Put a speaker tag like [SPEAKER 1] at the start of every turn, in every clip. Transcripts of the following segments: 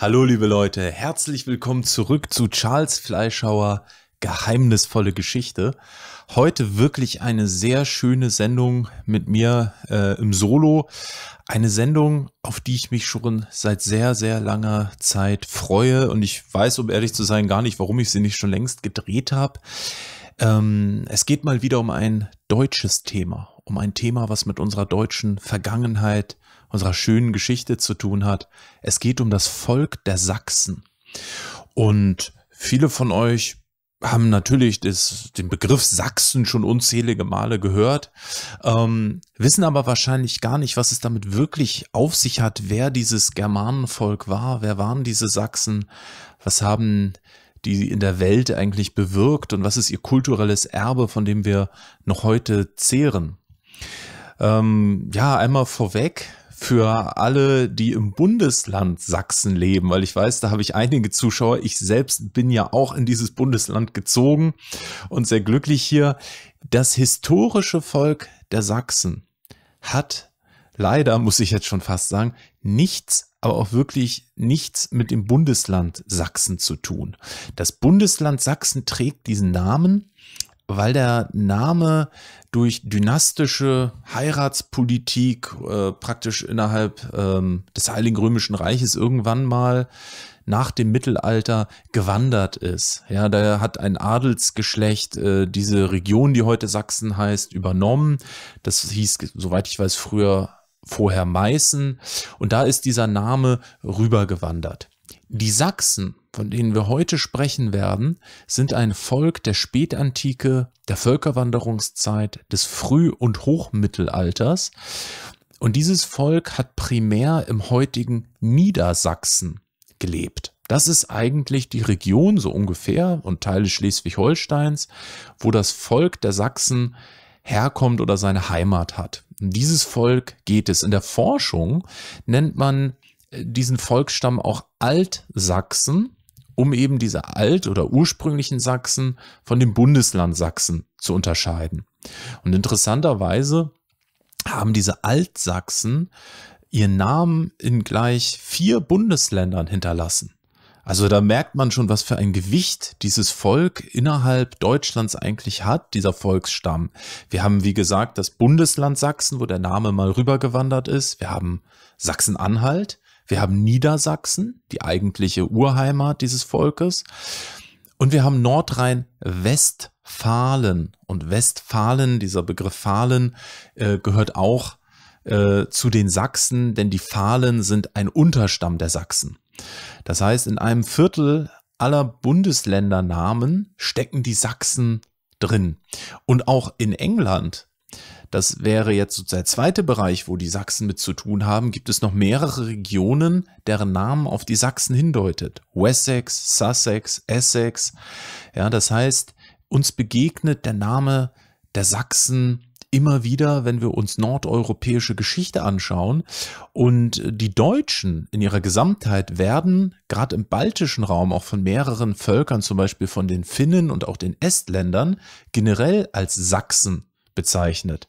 [SPEAKER 1] Hallo liebe Leute, herzlich willkommen zurück zu Charles Fleischhauer Geheimnisvolle Geschichte. Heute wirklich eine sehr schöne Sendung mit mir äh, im Solo. Eine Sendung, auf die ich mich schon seit sehr, sehr langer Zeit freue und ich weiß, um ehrlich zu sein, gar nicht, warum ich sie nicht schon längst gedreht habe. Ähm, es geht mal wieder um ein deutsches Thema, um ein Thema, was mit unserer deutschen Vergangenheit, unserer schönen Geschichte zu tun hat. Es geht um das Volk der Sachsen. Und viele von euch haben natürlich das, den Begriff Sachsen schon unzählige Male gehört, ähm, wissen aber wahrscheinlich gar nicht, was es damit wirklich auf sich hat, wer dieses Germanenvolk war, wer waren diese Sachsen, was haben die in der Welt eigentlich bewirkt und was ist ihr kulturelles Erbe, von dem wir noch heute zehren. Ähm, ja, einmal vorweg, für alle, die im Bundesland Sachsen leben, weil ich weiß, da habe ich einige Zuschauer. Ich selbst bin ja auch in dieses Bundesland gezogen und sehr glücklich hier. Das historische Volk der Sachsen hat leider, muss ich jetzt schon fast sagen, nichts aber auch wirklich nichts mit dem Bundesland Sachsen zu tun. Das Bundesland Sachsen trägt diesen Namen, weil der Name durch dynastische Heiratspolitik äh, praktisch innerhalb ähm, des Heiligen Römischen Reiches irgendwann mal nach dem Mittelalter gewandert ist. Ja, da hat ein Adelsgeschlecht äh, diese Region, die heute Sachsen heißt, übernommen. Das hieß, soweit ich weiß, früher vorher Meißen. Und da ist dieser Name rübergewandert. Die Sachsen von denen wir heute sprechen werden, sind ein Volk der Spätantike, der Völkerwanderungszeit, des Früh- und Hochmittelalters. Und dieses Volk hat primär im heutigen Niedersachsen gelebt. Das ist eigentlich die Region so ungefähr und Teile Schleswig-Holsteins, wo das Volk der Sachsen herkommt oder seine Heimat hat. Um dieses Volk geht es. In der Forschung nennt man äh, diesen Volksstamm auch Altsachsen um eben diese alt- oder ursprünglichen Sachsen von dem Bundesland Sachsen zu unterscheiden. Und interessanterweise haben diese Altsachsen ihren Namen in gleich vier Bundesländern hinterlassen. Also da merkt man schon, was für ein Gewicht dieses Volk innerhalb Deutschlands eigentlich hat, dieser Volksstamm. Wir haben, wie gesagt, das Bundesland Sachsen, wo der Name mal rübergewandert ist. Wir haben Sachsen-Anhalt, wir haben Niedersachsen, die eigentliche Urheimat dieses Volkes, und wir haben Nordrhein-Westfalen. Und Westfalen, dieser Begriff Fahlen, äh, gehört auch äh, zu den Sachsen, denn die Fahlen sind ein Unterstamm der Sachsen. Das heißt, in einem Viertel aller Bundesländernamen stecken die Sachsen drin. Und auch in England das wäre jetzt so der zweite Bereich, wo die Sachsen mit zu tun haben. Gibt es noch mehrere Regionen, deren Namen auf die Sachsen hindeutet? Wessex, Sussex, Essex. Ja, das heißt, uns begegnet der Name der Sachsen immer wieder, wenn wir uns nordeuropäische Geschichte anschauen. Und die Deutschen in ihrer Gesamtheit werden gerade im baltischen Raum auch von mehreren Völkern, zum Beispiel von den Finnen und auch den Estländern, generell als Sachsen bezeichnet.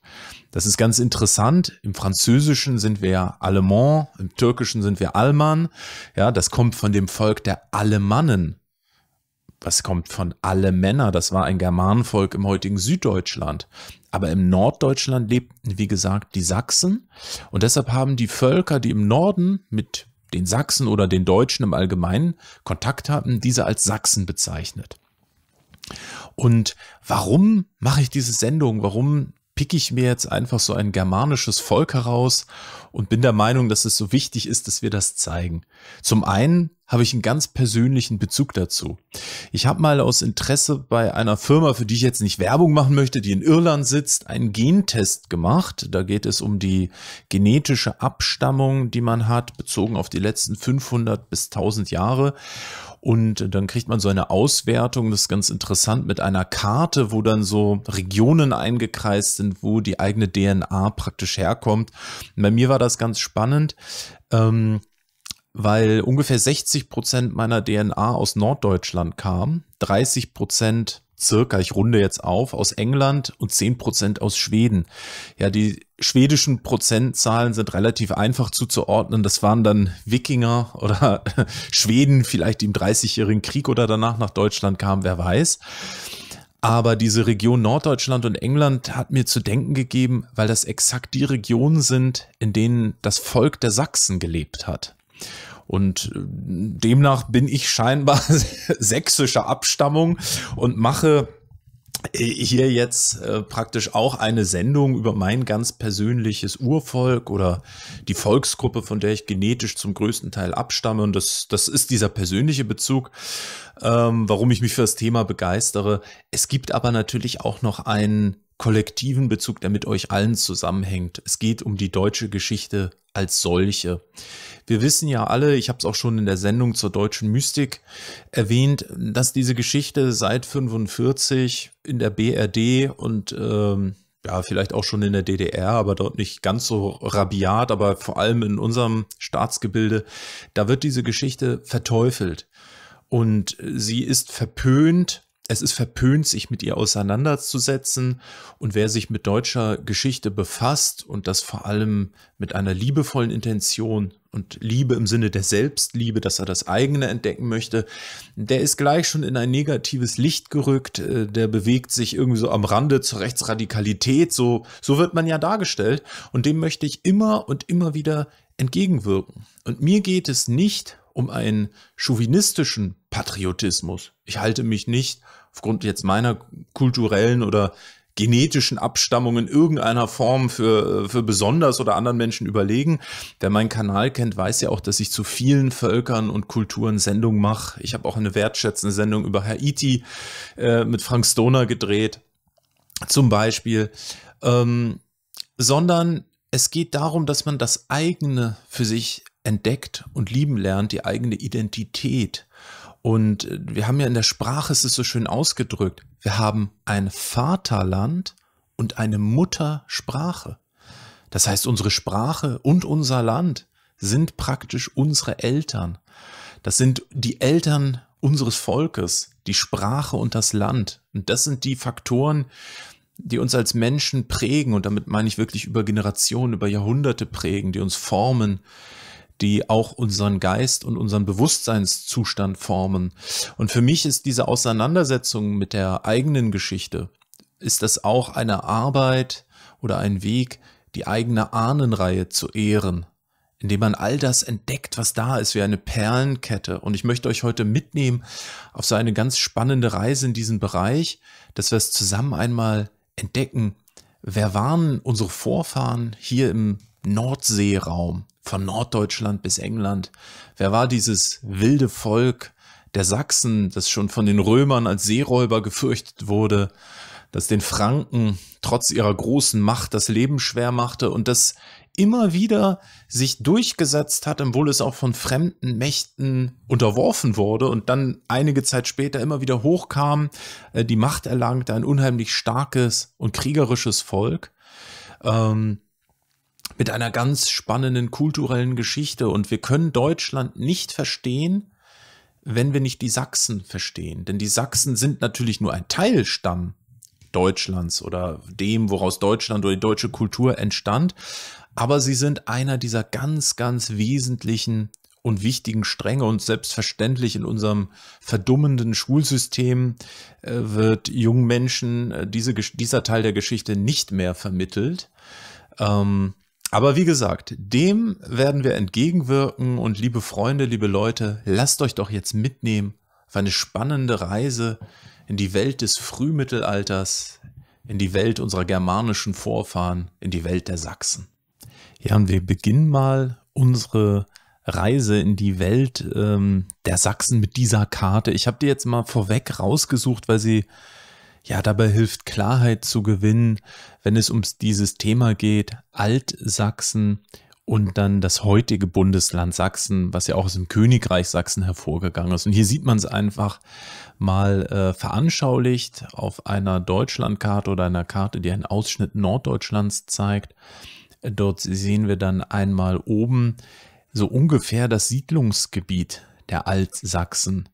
[SPEAKER 1] Das ist ganz interessant. Im Französischen sind wir Allemand, im Türkischen sind wir Alman. Ja, das kommt von dem Volk der Alemannen. Das kommt von Alemanner. Das war ein Germanenvolk im heutigen Süddeutschland. Aber im Norddeutschland lebten, wie gesagt, die Sachsen. Und deshalb haben die Völker, die im Norden mit den Sachsen oder den Deutschen im Allgemeinen Kontakt hatten, diese als Sachsen bezeichnet. Und warum mache ich diese Sendung? Warum picke ich mir jetzt einfach so ein germanisches Volk heraus und bin der Meinung, dass es so wichtig ist, dass wir das zeigen. Zum einen habe ich einen ganz persönlichen Bezug dazu. Ich habe mal aus Interesse bei einer Firma, für die ich jetzt nicht Werbung machen möchte, die in Irland sitzt, einen Gentest gemacht. Da geht es um die genetische Abstammung, die man hat, bezogen auf die letzten 500 bis 1000 Jahre. Und dann kriegt man so eine Auswertung, das ist ganz interessant, mit einer Karte, wo dann so Regionen eingekreist sind, wo die eigene DNA praktisch herkommt. Und bei mir war das ganz spannend, ähm, weil ungefähr 60 Prozent meiner DNA aus Norddeutschland kam, 30 Prozent circa, ich runde jetzt auf, aus England und 10 Prozent aus Schweden. Ja, die schwedischen Prozentzahlen sind relativ einfach zuzuordnen. Das waren dann Wikinger oder Schweden, vielleicht im 30-jährigen Krieg oder danach nach Deutschland kam, wer weiß. Aber diese Region Norddeutschland und England hat mir zu denken gegeben, weil das exakt die Regionen sind, in denen das Volk der Sachsen gelebt hat. Und äh, demnach bin ich scheinbar sächsischer Abstammung und mache hier jetzt äh, praktisch auch eine Sendung über mein ganz persönliches Urvolk oder die Volksgruppe, von der ich genetisch zum größten Teil abstamme. Und das, das ist dieser persönliche Bezug, ähm, warum ich mich für das Thema begeistere. Es gibt aber natürlich auch noch einen kollektiven Bezug, der mit euch allen zusammenhängt. Es geht um die deutsche Geschichte als solche. Wir wissen ja alle, ich habe es auch schon in der Sendung zur deutschen Mystik erwähnt, dass diese Geschichte seit 1945 in der BRD und ähm, ja, vielleicht auch schon in der DDR, aber dort nicht ganz so rabiat, aber vor allem in unserem Staatsgebilde, da wird diese Geschichte verteufelt und sie ist verpönt es ist verpönt, sich mit ihr auseinanderzusetzen. Und wer sich mit deutscher Geschichte befasst und das vor allem mit einer liebevollen Intention und Liebe im Sinne der Selbstliebe, dass er das eigene entdecken möchte, der ist gleich schon in ein negatives Licht gerückt, äh, der bewegt sich irgendwie so am Rande zur Rechtsradikalität, so, so wird man ja dargestellt. Und dem möchte ich immer und immer wieder entgegenwirken. Und mir geht es nicht um einen chauvinistischen Patriotismus. Ich halte mich nicht aufgrund jetzt meiner kulturellen oder genetischen Abstammung in irgendeiner Form für, für besonders oder anderen Menschen überlegen. Wer meinen Kanal kennt, weiß ja auch, dass ich zu vielen Völkern und Kulturen Sendungen mache. Ich habe auch eine wertschätzende Sendung über Haiti äh, mit Frank Stoner gedreht, zum Beispiel. Ähm, sondern es geht darum, dass man das eigene für sich entdeckt und lieben lernt, die eigene Identität. Und äh, wir haben ja in der Sprache, es ist so schön ausgedrückt, wir haben ein Vaterland und eine Muttersprache. Das heißt, unsere Sprache und unser Land sind praktisch unsere Eltern. Das sind die Eltern unseres Volkes, die Sprache und das Land. Und das sind die Faktoren, die uns als Menschen prägen. Und damit meine ich wirklich über Generationen, über Jahrhunderte prägen, die uns formen, die auch unseren Geist und unseren Bewusstseinszustand formen. Und für mich ist diese Auseinandersetzung mit der eigenen Geschichte, ist das auch eine Arbeit oder ein Weg, die eigene Ahnenreihe zu ehren, indem man all das entdeckt, was da ist, wie eine Perlenkette. Und ich möchte euch heute mitnehmen auf so eine ganz spannende Reise in diesem Bereich, dass wir es zusammen einmal entdecken. Wer waren unsere Vorfahren hier im Nordseeraum? von Norddeutschland bis England. Wer war dieses wilde Volk der Sachsen, das schon von den Römern als Seeräuber gefürchtet wurde, das den Franken trotz ihrer großen Macht das Leben schwer machte und das immer wieder sich durchgesetzt hat, obwohl es auch von fremden Mächten unterworfen wurde und dann einige Zeit später immer wieder hochkam, äh, die Macht erlangte, ein unheimlich starkes und kriegerisches Volk. Ähm, mit einer ganz spannenden kulturellen Geschichte. Und wir können Deutschland nicht verstehen, wenn wir nicht die Sachsen verstehen. Denn die Sachsen sind natürlich nur ein Teilstamm Deutschlands oder dem, woraus Deutschland oder die deutsche Kultur entstand. Aber sie sind einer dieser ganz, ganz wesentlichen und wichtigen Stränge und selbstverständlich in unserem verdummenden Schulsystem äh, wird jungen Menschen äh, diese, dieser Teil der Geschichte nicht mehr vermittelt. Ähm, aber wie gesagt, dem werden wir entgegenwirken und liebe Freunde, liebe Leute, lasst euch doch jetzt mitnehmen auf eine spannende Reise in die Welt des Frühmittelalters, in die Welt unserer germanischen Vorfahren, in die Welt der Sachsen. Ja, und wir beginnen mal unsere Reise in die Welt ähm, der Sachsen mit dieser Karte. Ich habe die jetzt mal vorweg rausgesucht, weil sie ja, dabei hilft Klarheit zu gewinnen, wenn es um dieses Thema geht, Altsachsen und dann das heutige Bundesland Sachsen, was ja auch aus dem Königreich Sachsen hervorgegangen ist. Und hier sieht man es einfach mal äh, veranschaulicht auf einer Deutschlandkarte oder einer Karte, die einen Ausschnitt Norddeutschlands zeigt. Dort sehen wir dann einmal oben so ungefähr das Siedlungsgebiet der Altsachsen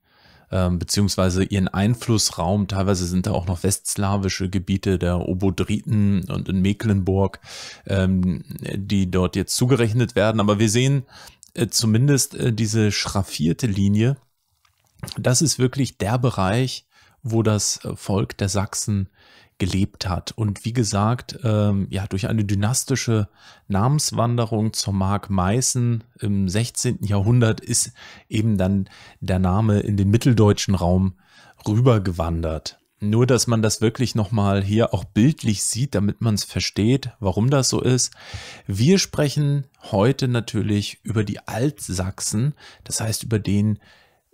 [SPEAKER 1] ähm, beziehungsweise ihren Einflussraum. Teilweise sind da auch noch westslawische Gebiete der Obodriten und in Mecklenburg, ähm, die dort jetzt zugerechnet werden. Aber wir sehen äh, zumindest äh, diese schraffierte Linie. Das ist wirklich der Bereich, wo das äh, Volk der Sachsen gelebt hat. Und wie gesagt, ähm, ja, durch eine dynastische Namenswanderung zur Mark Meißen im 16. Jahrhundert ist eben dann der Name in den mitteldeutschen Raum rübergewandert. Nur, dass man das wirklich nochmal hier auch bildlich sieht, damit man es versteht, warum das so ist. Wir sprechen heute natürlich über die Altsachsen, das heißt über den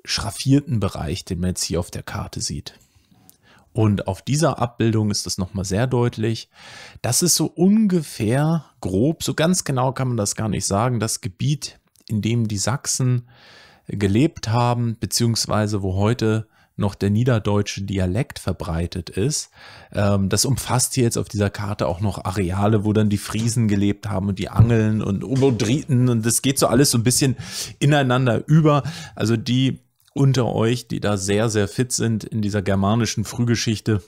[SPEAKER 1] schraffierten Bereich, den man jetzt hier auf der Karte sieht. Und auf dieser Abbildung ist das nochmal sehr deutlich. Das ist so ungefähr grob, so ganz genau kann man das gar nicht sagen, das Gebiet, in dem die Sachsen gelebt haben, beziehungsweise wo heute noch der niederdeutsche Dialekt verbreitet ist. Ähm, das umfasst hier jetzt auf dieser Karte auch noch Areale, wo dann die Friesen gelebt haben und die Angeln und Obodriten und das geht so alles so ein bisschen ineinander über. Also die unter euch, die da sehr, sehr fit sind in dieser germanischen Frühgeschichte,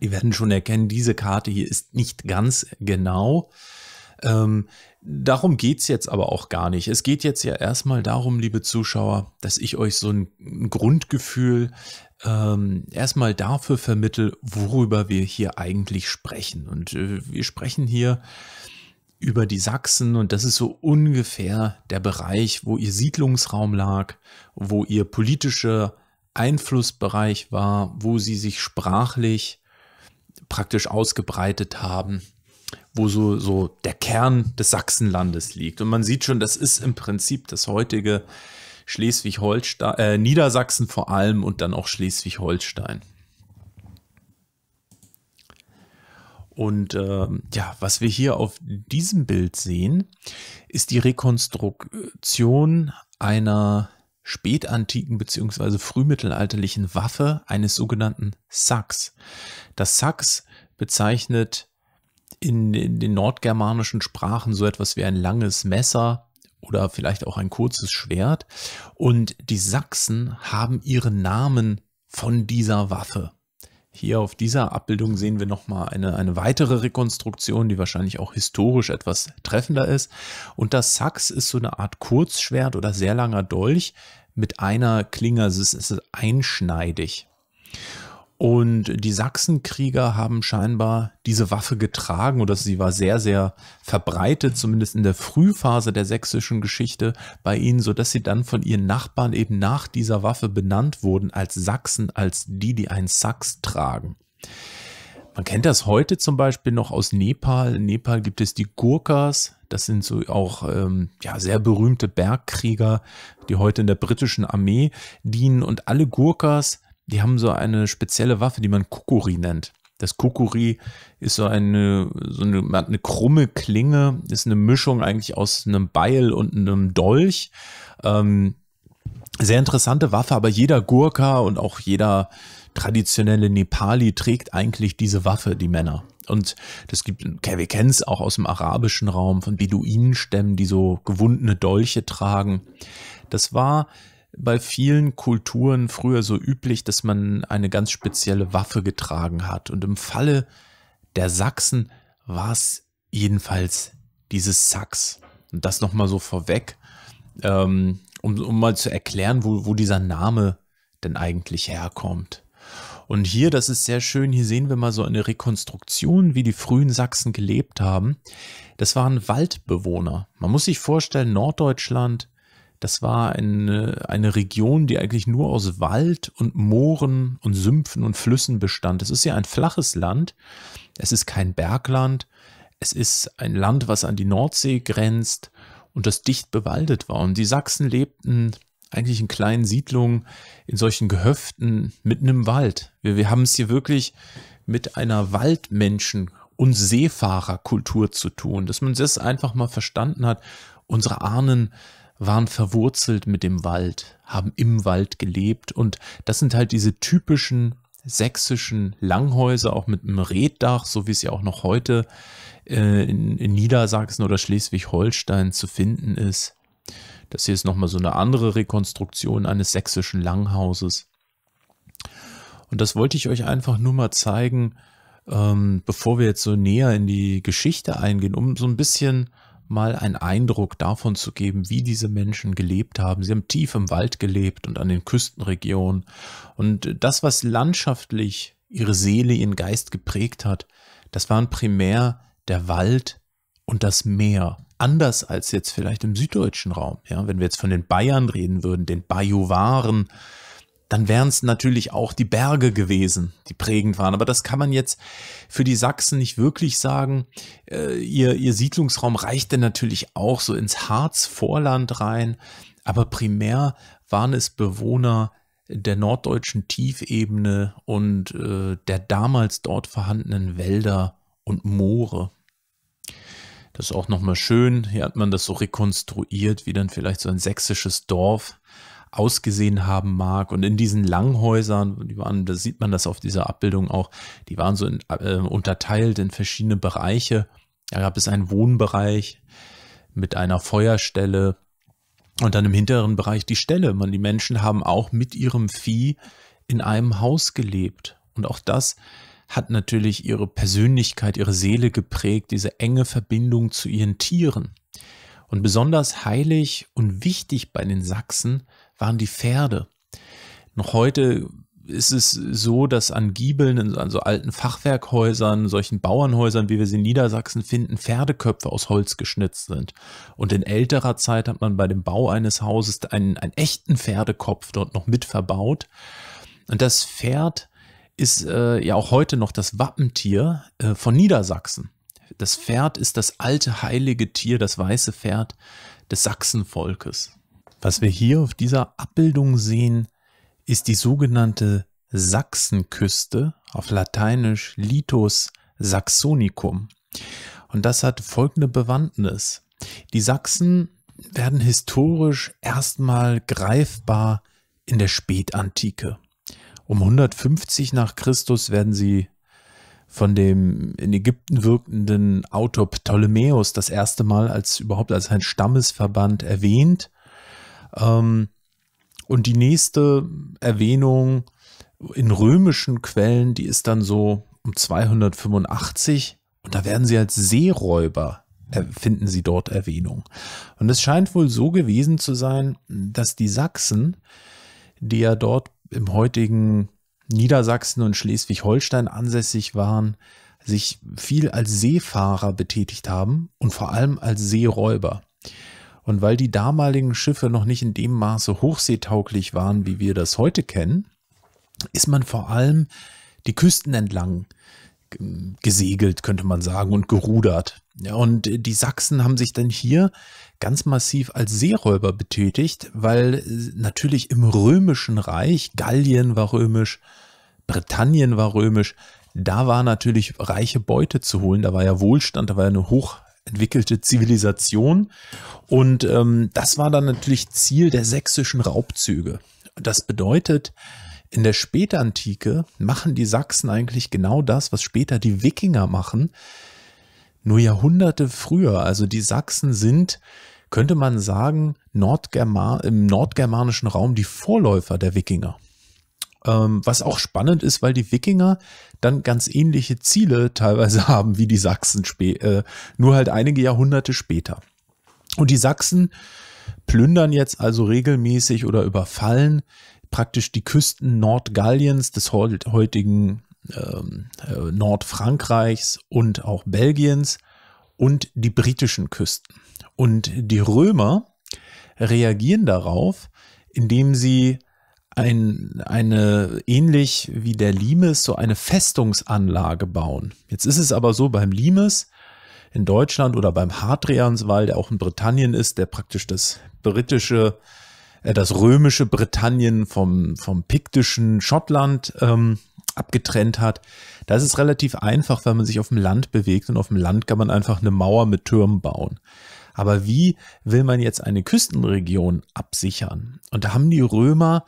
[SPEAKER 1] die werden schon erkennen, diese Karte hier ist nicht ganz genau. Ähm, darum geht es jetzt aber auch gar nicht. Es geht jetzt ja erstmal darum, liebe Zuschauer, dass ich euch so ein Grundgefühl ähm, erstmal dafür vermittle, worüber wir hier eigentlich sprechen. Und äh, wir sprechen hier über die Sachsen und das ist so ungefähr der Bereich, wo ihr Siedlungsraum lag, wo ihr politischer Einflussbereich war, wo sie sich sprachlich praktisch ausgebreitet haben, wo so, so der Kern des Sachsenlandes liegt. Und man sieht schon, das ist im Prinzip das heutige Schleswig-Holstein, äh, Niedersachsen vor allem und dann auch Schleswig-Holstein. Und äh, ja, was wir hier auf diesem Bild sehen, ist die Rekonstruktion einer spätantiken bzw. frühmittelalterlichen Waffe eines sogenannten Sachs. Das Sachs bezeichnet in, in den nordgermanischen Sprachen so etwas wie ein langes Messer, oder vielleicht auch ein kurzes Schwert. Und die Sachsen haben ihren Namen von dieser Waffe. Hier auf dieser Abbildung sehen wir nochmal eine, eine weitere Rekonstruktion, die wahrscheinlich auch historisch etwas treffender ist. Und das Sachs ist so eine Art Kurzschwert oder sehr langer Dolch mit einer Klinge, also es ist einschneidig. Und die Sachsenkrieger haben scheinbar diese Waffe getragen oder sie war sehr, sehr verbreitet, zumindest in der Frühphase der sächsischen Geschichte bei ihnen, sodass sie dann von ihren Nachbarn eben nach dieser Waffe benannt wurden als Sachsen, als die, die einen Sachs tragen. Man kennt das heute zum Beispiel noch aus Nepal. In Nepal gibt es die Gurkas. Das sind so auch ähm, ja, sehr berühmte Bergkrieger, die heute in der britischen Armee dienen. Und alle Gurkas die haben so eine spezielle Waffe, die man Kukuri nennt. Das Kukuri ist so eine, so eine, man hat eine krumme Klinge, ist eine Mischung eigentlich aus einem Beil und einem Dolch. Ähm, sehr interessante Waffe, aber jeder Gurkha und auch jeder traditionelle Nepali trägt eigentlich diese Waffe, die Männer. Und das gibt, wir kennen es auch aus dem arabischen Raum von Beduinenstämmen, die so gewundene Dolche tragen. Das war bei vielen Kulturen früher so üblich, dass man eine ganz spezielle Waffe getragen hat. Und im Falle der Sachsen war es jedenfalls dieses Sachs. Und das nochmal so vorweg, ähm, um, um mal zu erklären, wo, wo dieser Name denn eigentlich herkommt. Und hier, das ist sehr schön, hier sehen wir mal so eine Rekonstruktion, wie die frühen Sachsen gelebt haben. Das waren Waldbewohner. Man muss sich vorstellen, Norddeutschland, das war eine, eine Region, die eigentlich nur aus Wald und Mooren und Sümpfen und Flüssen bestand. Es ist ja ein flaches Land. Es ist kein Bergland. Es ist ein Land, was an die Nordsee grenzt und das dicht bewaldet war. Und die Sachsen lebten eigentlich in kleinen Siedlungen, in solchen Gehöften, mitten im Wald. Wir, wir haben es hier wirklich mit einer Waldmenschen- und Seefahrerkultur zu tun, dass man das einfach mal verstanden hat. Unsere Ahnen waren verwurzelt mit dem Wald, haben im Wald gelebt und das sind halt diese typischen sächsischen Langhäuser, auch mit einem Reddach, so wie es ja auch noch heute äh, in, in, Niedersachsen oder Schleswig-Holstein zu finden ist. Das hier ist nochmal so eine andere Rekonstruktion eines sächsischen Langhauses. Und das wollte ich euch einfach nur mal zeigen, ähm, bevor wir jetzt so näher in die Geschichte eingehen, um so ein bisschen mal einen Eindruck davon zu geben, wie diese Menschen gelebt haben. Sie haben tief im Wald gelebt und an den Küstenregionen. Und das, was landschaftlich ihre Seele, ihren Geist geprägt hat, das waren primär der Wald und das Meer. Anders als jetzt vielleicht im süddeutschen Raum. Ja, wenn wir jetzt von den Bayern reden würden, den Bajuwaren, dann wären es natürlich auch die Berge gewesen, die prägend waren. Aber das kann man jetzt für die Sachsen nicht wirklich sagen. Äh, ihr, ihr Siedlungsraum reichte natürlich auch so ins Harzvorland rein, aber primär waren es Bewohner der norddeutschen Tiefebene und äh, der damals dort vorhandenen Wälder und Moore. Das ist auch nochmal schön. Hier hat man das so rekonstruiert, wie dann vielleicht so ein sächsisches Dorf ausgesehen haben mag. Und in diesen Langhäusern, die waren, da sieht man das auf dieser Abbildung auch, die waren so in, äh, unterteilt in verschiedene Bereiche. Da gab es einen Wohnbereich mit einer Feuerstelle und dann im hinteren Bereich die Stelle. Man, die Menschen haben auch mit ihrem Vieh in einem Haus gelebt. Und auch das hat natürlich ihre Persönlichkeit, ihre Seele geprägt, diese enge Verbindung zu ihren Tieren. Und besonders heilig und wichtig bei den Sachsen waren die Pferde. Noch heute ist es so, dass an Giebeln, in also alten Fachwerkhäusern, solchen Bauernhäusern, wie wir sie in Niedersachsen finden, Pferdeköpfe aus Holz geschnitzt sind. Und in älterer Zeit hat man bei dem Bau eines Hauses einen, einen echten Pferdekopf dort noch mit verbaut. Und das Pferd ist äh, ja auch heute noch das Wappentier äh, von Niedersachsen. Das Pferd ist das alte heilige Tier, das weiße Pferd des Sachsenvolkes. Was wir hier auf dieser Abbildung sehen, ist die sogenannte Sachsenküste, auf Lateinisch Litus Saxonicum. Und das hat folgende Bewandtnis. Die Sachsen werden historisch erstmal greifbar in der Spätantike. Um 150 nach Christus werden sie von dem in Ägypten wirkenden Autor Ptolemäus das erste Mal als überhaupt als ein Stammesverband erwähnt ähm, und die nächste Erwähnung in römischen Quellen, die ist dann so um 285 und da werden sie als Seeräuber äh, finden sie dort Erwähnung. Und es scheint wohl so gewesen zu sein, dass die Sachsen, die ja dort im heutigen Niedersachsen und Schleswig-Holstein ansässig waren, sich viel als Seefahrer betätigt haben und vor allem als Seeräuber. Und weil die damaligen Schiffe noch nicht in dem Maße hochseetauglich waren, wie wir das heute kennen, ist man vor allem die Küsten entlang gesegelt, könnte man sagen, und gerudert. Und die Sachsen haben sich dann hier ganz massiv als Seeräuber betätigt, weil natürlich im römischen Reich, Gallien war römisch, Britannien war römisch, da war natürlich reiche Beute zu holen, da war ja Wohlstand, da war ja eine hoch entwickelte Zivilisation. Und ähm, das war dann natürlich Ziel der sächsischen Raubzüge. Das bedeutet, in der Spätantike machen die Sachsen eigentlich genau das, was später die Wikinger machen, nur Jahrhunderte früher. Also die Sachsen sind, könnte man sagen, Nordgerma im nordgermanischen Raum die Vorläufer der Wikinger. Ähm, was auch spannend ist, weil die Wikinger dann ganz ähnliche Ziele teilweise haben wie die Sachsen, äh, nur halt einige Jahrhunderte später. Und die Sachsen plündern jetzt also regelmäßig oder überfallen praktisch die Küsten Nordgalliens, des heutigen ähm, äh, Nordfrankreichs und auch Belgiens und die britischen Küsten. Und die Römer reagieren darauf, indem sie ein, eine, ähnlich wie der Limes, so eine Festungsanlage bauen. Jetzt ist es aber so beim Limes in Deutschland oder beim Hadrianswall, der auch in Britannien ist, der praktisch das britische, äh, das römische Britannien vom, vom piktischen Schottland ähm, abgetrennt hat. Das ist relativ einfach, weil man sich auf dem Land bewegt und auf dem Land kann man einfach eine Mauer mit Türmen bauen. Aber wie will man jetzt eine Küstenregion absichern? Und da haben die Römer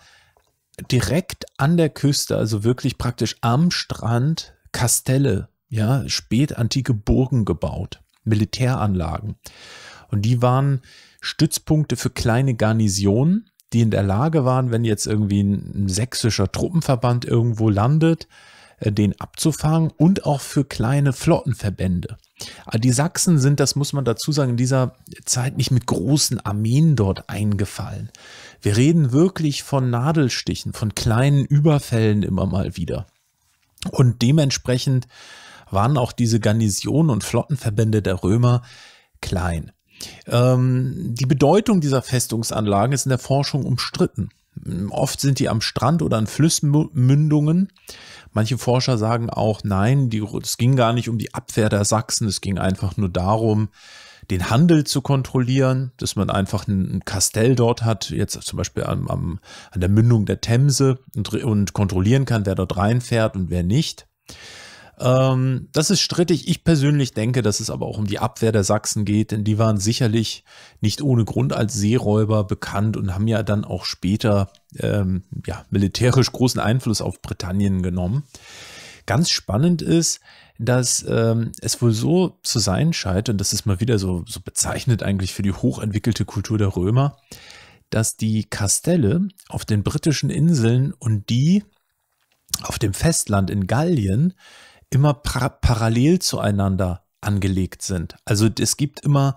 [SPEAKER 1] direkt an der Küste, also wirklich praktisch am Strand, Kastelle, ja, spätantike Burgen gebaut, Militäranlagen. Und die waren Stützpunkte für kleine Garnisonen, die in der Lage waren, wenn jetzt irgendwie ein, ein sächsischer Truppenverband irgendwo landet, äh, den abzufangen und auch für kleine Flottenverbände. Ah, die Sachsen sind, das muss man dazu sagen, in dieser Zeit nicht mit großen Armeen dort eingefallen. Wir reden wirklich von Nadelstichen, von kleinen Überfällen immer mal wieder. Und dementsprechend waren auch diese Garnisonen und Flottenverbände der Römer klein. Ähm, die Bedeutung dieser Festungsanlagen ist in der Forschung umstritten. Oft sind die am Strand oder an Flussmündungen. Manche Forscher sagen auch, nein, die, es ging gar nicht um die Abwehr der Sachsen, es ging einfach nur darum, den Handel zu kontrollieren, dass man einfach ein, ein Kastell dort hat, jetzt zum Beispiel am, am, an der Mündung der Themse und, und kontrollieren kann, wer dort reinfährt und wer nicht ähm, das ist strittig. Ich persönlich denke, dass es aber auch um die Abwehr der Sachsen geht, denn die waren sicherlich nicht ohne Grund als Seeräuber bekannt und haben ja dann auch später ähm, ja, militärisch großen Einfluss auf Britannien genommen. Ganz spannend ist, dass ähm, es wohl so zu sein scheint, und das ist mal wieder so, so bezeichnet eigentlich für die hochentwickelte Kultur der Römer, dass die Kastelle auf den britischen Inseln und die auf dem Festland in Gallien immer parallel zueinander angelegt sind. Also es gibt immer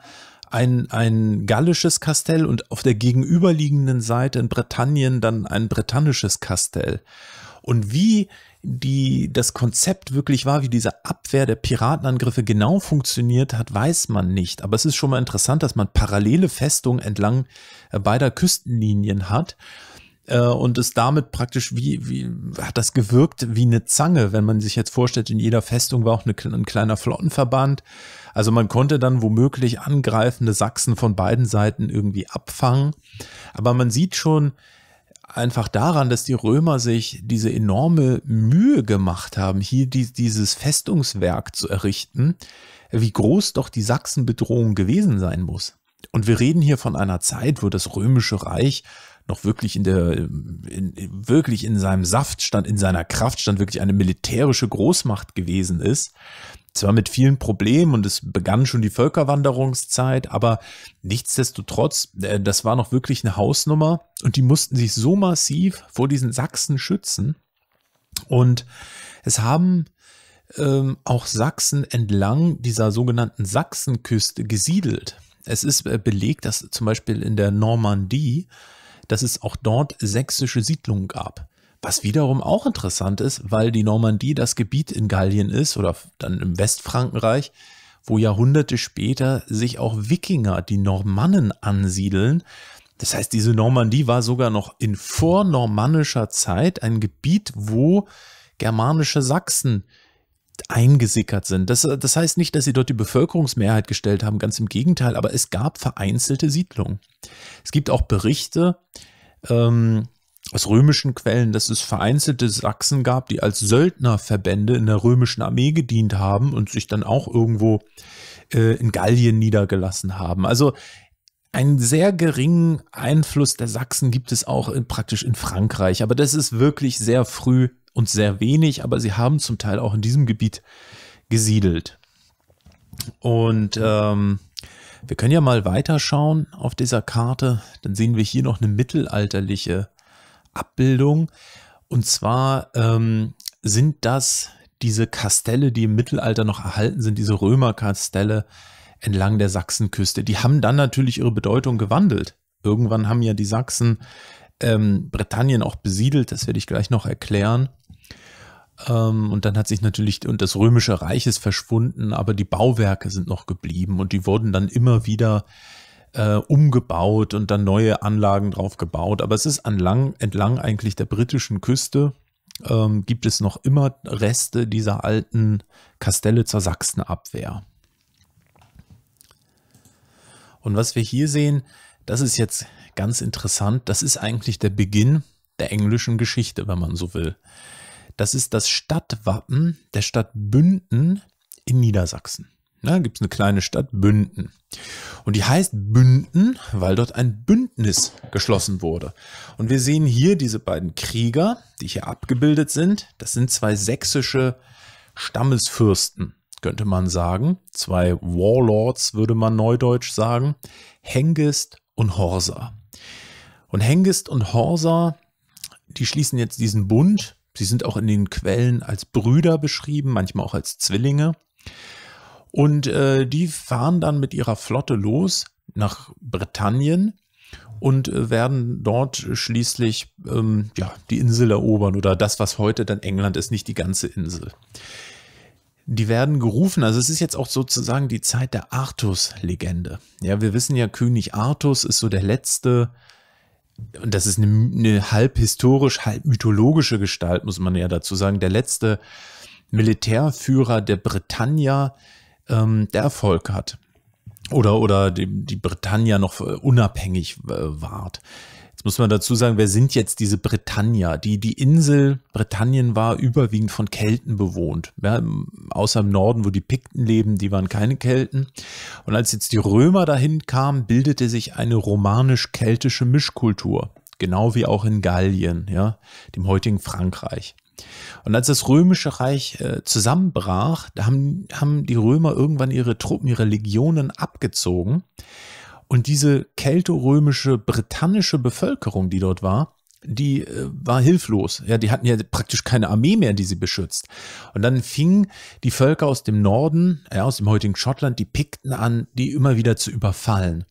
[SPEAKER 1] ein, ein gallisches Kastell und auf der gegenüberliegenden Seite in Britannien dann ein britannisches Kastell. Und wie die das Konzept wirklich war, wie diese Abwehr der Piratenangriffe genau funktioniert hat, weiß man nicht. Aber es ist schon mal interessant, dass man parallele Festungen entlang äh, beider Küstenlinien hat äh, und es damit praktisch wie, wie hat das gewirkt wie eine Zange, wenn man sich jetzt vorstellt, in jeder Festung war auch eine, ein kleiner Flottenverband. Also man konnte dann womöglich angreifende Sachsen von beiden Seiten irgendwie abfangen. Aber man sieht schon, einfach daran, dass die Römer sich diese enorme Mühe gemacht haben, hier die, dieses Festungswerk zu errichten, wie groß doch die Sachsenbedrohung gewesen sein muss. Und wir reden hier von einer Zeit, wo das römische Reich noch wirklich in der, in, wirklich in seinem Saft stand, in seiner Kraft stand, wirklich eine militärische Großmacht gewesen ist zwar mit vielen Problemen und es begann schon die Völkerwanderungszeit, aber nichtsdestotrotz, äh, das war noch wirklich eine Hausnummer und die mussten sich so massiv vor diesen Sachsen schützen. Und es haben ähm, auch Sachsen entlang dieser sogenannten Sachsenküste gesiedelt. Es ist äh, belegt, dass zum Beispiel in der Normandie, dass es auch dort sächsische Siedlungen gab. Was wiederum auch interessant ist, weil die Normandie das Gebiet in Gallien ist oder dann im Westfrankenreich, wo Jahrhunderte später sich auch Wikinger, die Normannen ansiedeln. Das heißt, diese Normandie war sogar noch in vornormannischer Zeit ein Gebiet, wo germanische Sachsen eingesickert sind. Das, das heißt nicht, dass sie dort die Bevölkerungsmehrheit gestellt haben, ganz im Gegenteil, aber es gab vereinzelte Siedlungen. Es gibt auch Berichte, ähm, aus römischen Quellen, dass es vereinzelte Sachsen gab, die als Söldnerverbände in der römischen Armee gedient haben und sich dann auch irgendwo äh, in Gallien niedergelassen haben. Also einen sehr geringen Einfluss der Sachsen gibt es auch in, praktisch in Frankreich, aber das ist wirklich sehr früh und sehr wenig, aber sie haben zum Teil auch in diesem Gebiet gesiedelt. Und ähm, wir können ja mal weiterschauen auf dieser Karte, dann sehen wir hier noch eine mittelalterliche Abbildung. Und zwar ähm, sind das diese Kastelle, die im Mittelalter noch erhalten sind, diese Römerkastelle entlang der Sachsenküste. Die haben dann natürlich ihre Bedeutung gewandelt. Irgendwann haben ja die Sachsen ähm, Britannien auch besiedelt, das werde ich gleich noch erklären. Ähm, und dann hat sich natürlich, und das Römische Reich ist verschwunden, aber die Bauwerke sind noch geblieben und die wurden dann immer wieder äh, äh, umgebaut und dann neue Anlagen drauf gebaut. Aber es ist entlang, entlang eigentlich der britischen Küste ähm, gibt es noch immer Reste dieser alten Kastelle zur Sachsenabwehr. Und was wir hier sehen, das ist jetzt ganz interessant. Das ist eigentlich der Beginn der englischen Geschichte, wenn man so will. Das ist das Stadtwappen der Stadt Bünden in Niedersachsen. Ne? Gibt es eine kleine Stadt Bünden. Und die heißt Bünden, weil dort ein Bündnis geschlossen wurde. Und wir sehen hier diese beiden Krieger, die hier abgebildet sind. Das sind zwei sächsische Stammesfürsten, könnte man sagen. Zwei Warlords, würde man neudeutsch sagen. Hengist und Horsa. Und Hengist und Horsa, die schließen jetzt diesen Bund. Sie sind auch in den Quellen als Brüder beschrieben, manchmal auch als Zwillinge. Und äh, die fahren dann mit ihrer Flotte los nach Britannien und äh, werden dort schließlich ähm, ja, die Insel erobern oder das, was heute dann England ist, nicht die ganze Insel. Die werden gerufen, also es ist jetzt auch sozusagen die Zeit der Artus-Legende. Ja, wir wissen ja, König Artus ist so der letzte und das ist eine, eine, halb historisch, halb mythologische Gestalt, muss man ja dazu sagen, der letzte Militärführer der Britannia, ähm, der Erfolg hat oder, oder die, die Britannia noch äh, unabhängig äh, ward. Jetzt muss man dazu sagen, wer sind jetzt diese Britannia? Die, die Insel Britannien war überwiegend von Kelten bewohnt. Ja, außer im Norden, wo die Pikten leben, die waren keine Kelten. Und als jetzt die Römer dahin kamen, bildete sich eine romanisch-keltische Mischkultur. Genau wie auch in Gallien, ja, dem heutigen Frankreich. Und als das römische Reich äh, zusammenbrach, da haben, haben die Römer irgendwann ihre Truppen, ihre Legionen abgezogen. Und diese keltorömische, britannische Bevölkerung, die dort war, die äh, war hilflos. Ja, die hatten ja praktisch keine Armee mehr, die sie beschützt. Und dann fingen die Völker aus dem Norden, ja, aus dem heutigen Schottland, die pickten an, die immer wieder zu überfallen.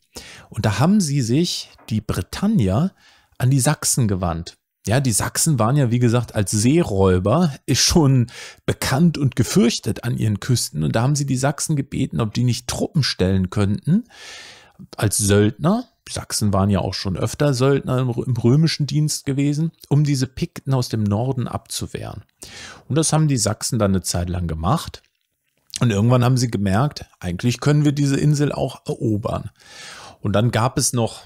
[SPEAKER 1] Und da haben sie sich, die Britannier, an die Sachsen gewandt. Ja, die Sachsen waren ja, wie gesagt, als Seeräuber schon bekannt und gefürchtet an ihren Küsten. Und da haben sie die Sachsen gebeten, ob die nicht Truppen stellen könnten als Söldner. Die Sachsen waren ja auch schon öfter Söldner im, im römischen Dienst gewesen, um diese Pikten aus dem Norden abzuwehren. Und das haben die Sachsen dann eine Zeit lang gemacht. Und irgendwann haben sie gemerkt, eigentlich können wir diese Insel auch erobern. Und dann gab es noch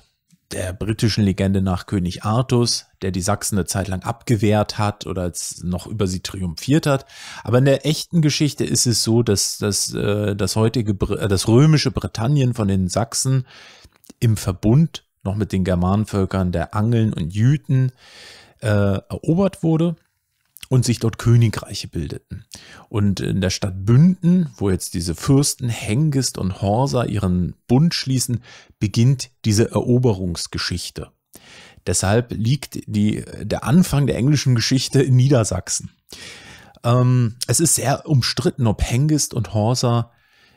[SPEAKER 1] der britischen Legende nach König Artus, der die Sachsen eine Zeit lang abgewehrt hat oder noch über sie triumphiert hat. Aber in der echten Geschichte ist es so, dass, dass äh, das heutige, äh, das römische Britannien von den Sachsen im Verbund noch mit den Germanenvölkern der Angeln und Jüten äh, erobert wurde und sich dort Königreiche bildeten. Und in der Stadt Bünden, wo jetzt diese Fürsten Hengist und Horsa ihren Bund schließen, beginnt diese Eroberungsgeschichte. Deshalb liegt die, der Anfang der englischen Geschichte in Niedersachsen. Ähm, es ist sehr umstritten, ob Hengist und Horsa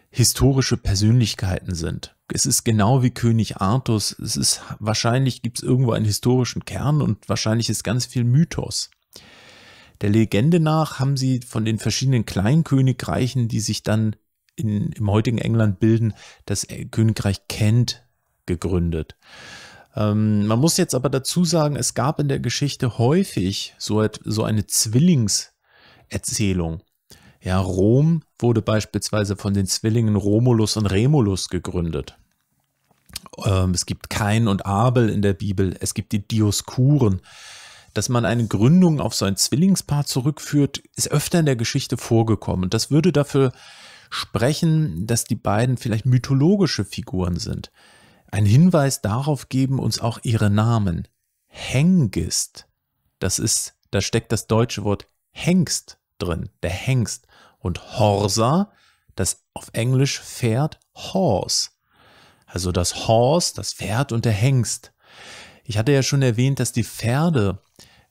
[SPEAKER 1] historische Persönlichkeiten sind. Es ist genau wie König Artus. Es ist wahrscheinlich gibt es irgendwo einen historischen Kern und wahrscheinlich ist ganz viel Mythos. Der Legende nach haben sie von den verschiedenen Kleinkönigreichen, die sich dann in, im heutigen England bilden, das Königreich Kent gegründet. Ähm, man muss jetzt aber dazu sagen, es gab in der Geschichte häufig so, so eine Zwillingserzählung. Ja, Rom wurde beispielsweise von den Zwillingen Romulus und Remulus gegründet. Ähm, es gibt Kain und Abel in der Bibel, es gibt die Dioskuren dass man eine Gründung auf so ein Zwillingspaar zurückführt, ist öfter in der Geschichte vorgekommen. Und das würde dafür sprechen, dass die beiden vielleicht mythologische Figuren sind. Ein Hinweis darauf geben uns auch ihre Namen. Hengist. Das ist, da steckt das deutsche Wort Hengst drin, der Hengst. Und Horsa, das auf Englisch Pferd, Horse. Also das Horse, das Pferd und der Hengst. Ich hatte ja schon erwähnt, dass die Pferde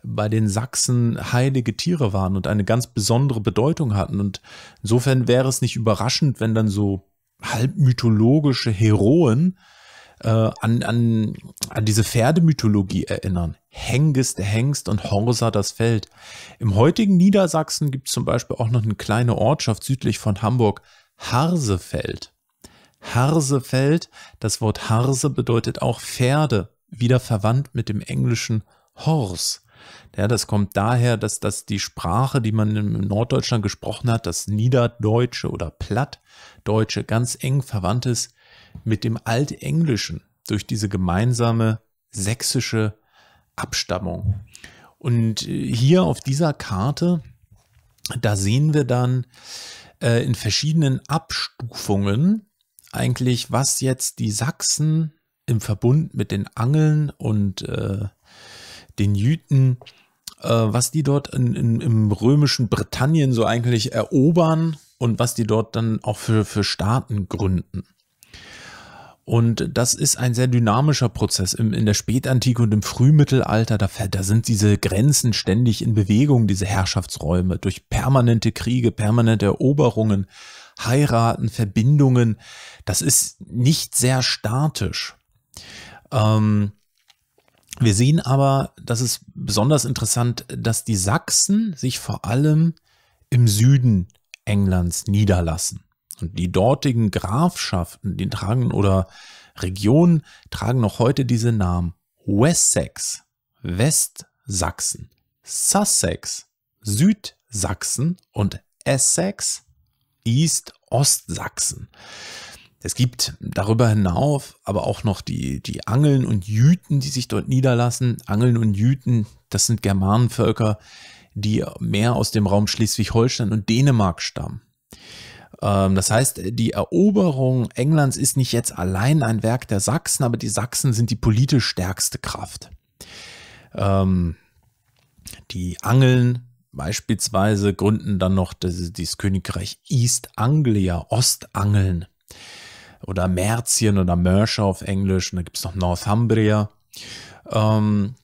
[SPEAKER 1] bei den Sachsen heilige Tiere waren und eine ganz besondere Bedeutung hatten. Und insofern wäre es nicht überraschend, wenn dann so halbmythologische Heroen äh, an, an, an diese Pferdemythologie erinnern. Hengist, der Hengst und Horsa, das Feld. Im heutigen Niedersachsen gibt es zum Beispiel auch noch eine kleine Ortschaft südlich von Hamburg, Harsefeld. Harsefeld, das Wort Harse bedeutet auch Pferde, wieder verwandt mit dem englischen Horse. Ja, das kommt daher, dass, dass die Sprache, die man in Norddeutschland gesprochen hat, das Niederdeutsche oder Plattdeutsche ganz eng verwandt ist mit dem Altenglischen durch diese gemeinsame sächsische Abstammung. Und äh, hier auf dieser Karte, da sehen wir dann äh, in verschiedenen Abstufungen eigentlich, was jetzt die Sachsen im Verbund mit den Angeln und äh, den Jüten, äh, was die dort in, in, im römischen Britannien so eigentlich erobern und was die dort dann auch für, für Staaten gründen. Und das ist ein sehr dynamischer Prozess. Im, in der Spätantike und im Frühmittelalter, da, da sind diese Grenzen ständig in Bewegung, diese Herrschaftsräume, durch permanente Kriege, permanente Eroberungen, Heiraten, Verbindungen. Das ist nicht sehr statisch. Ähm, wir sehen aber, das ist besonders interessant, dass die Sachsen sich vor allem im Süden Englands niederlassen. Und die dortigen Grafschaften, die tragen oder Regionen tragen noch heute diese Namen. Wessex, Westsachsen, Sussex, Südsachsen und Essex, East-Ostsachsen. Es gibt darüber hinauf aber auch noch die, die Angeln und Jüten, die sich dort niederlassen. Angeln und Jüten, das sind Germanenvölker, die mehr aus dem Raum Schleswig-Holstein und Dänemark stammen. Ähm, das heißt, die Eroberung Englands ist nicht jetzt allein ein Werk der Sachsen, aber die Sachsen sind die politisch stärkste Kraft. Ähm, die Angeln beispielsweise gründen dann noch das, das Königreich East Anglia, Ostangeln oder Merzien oder Mercia auf Englisch. Und da gibt es noch Northumbria. Ähm,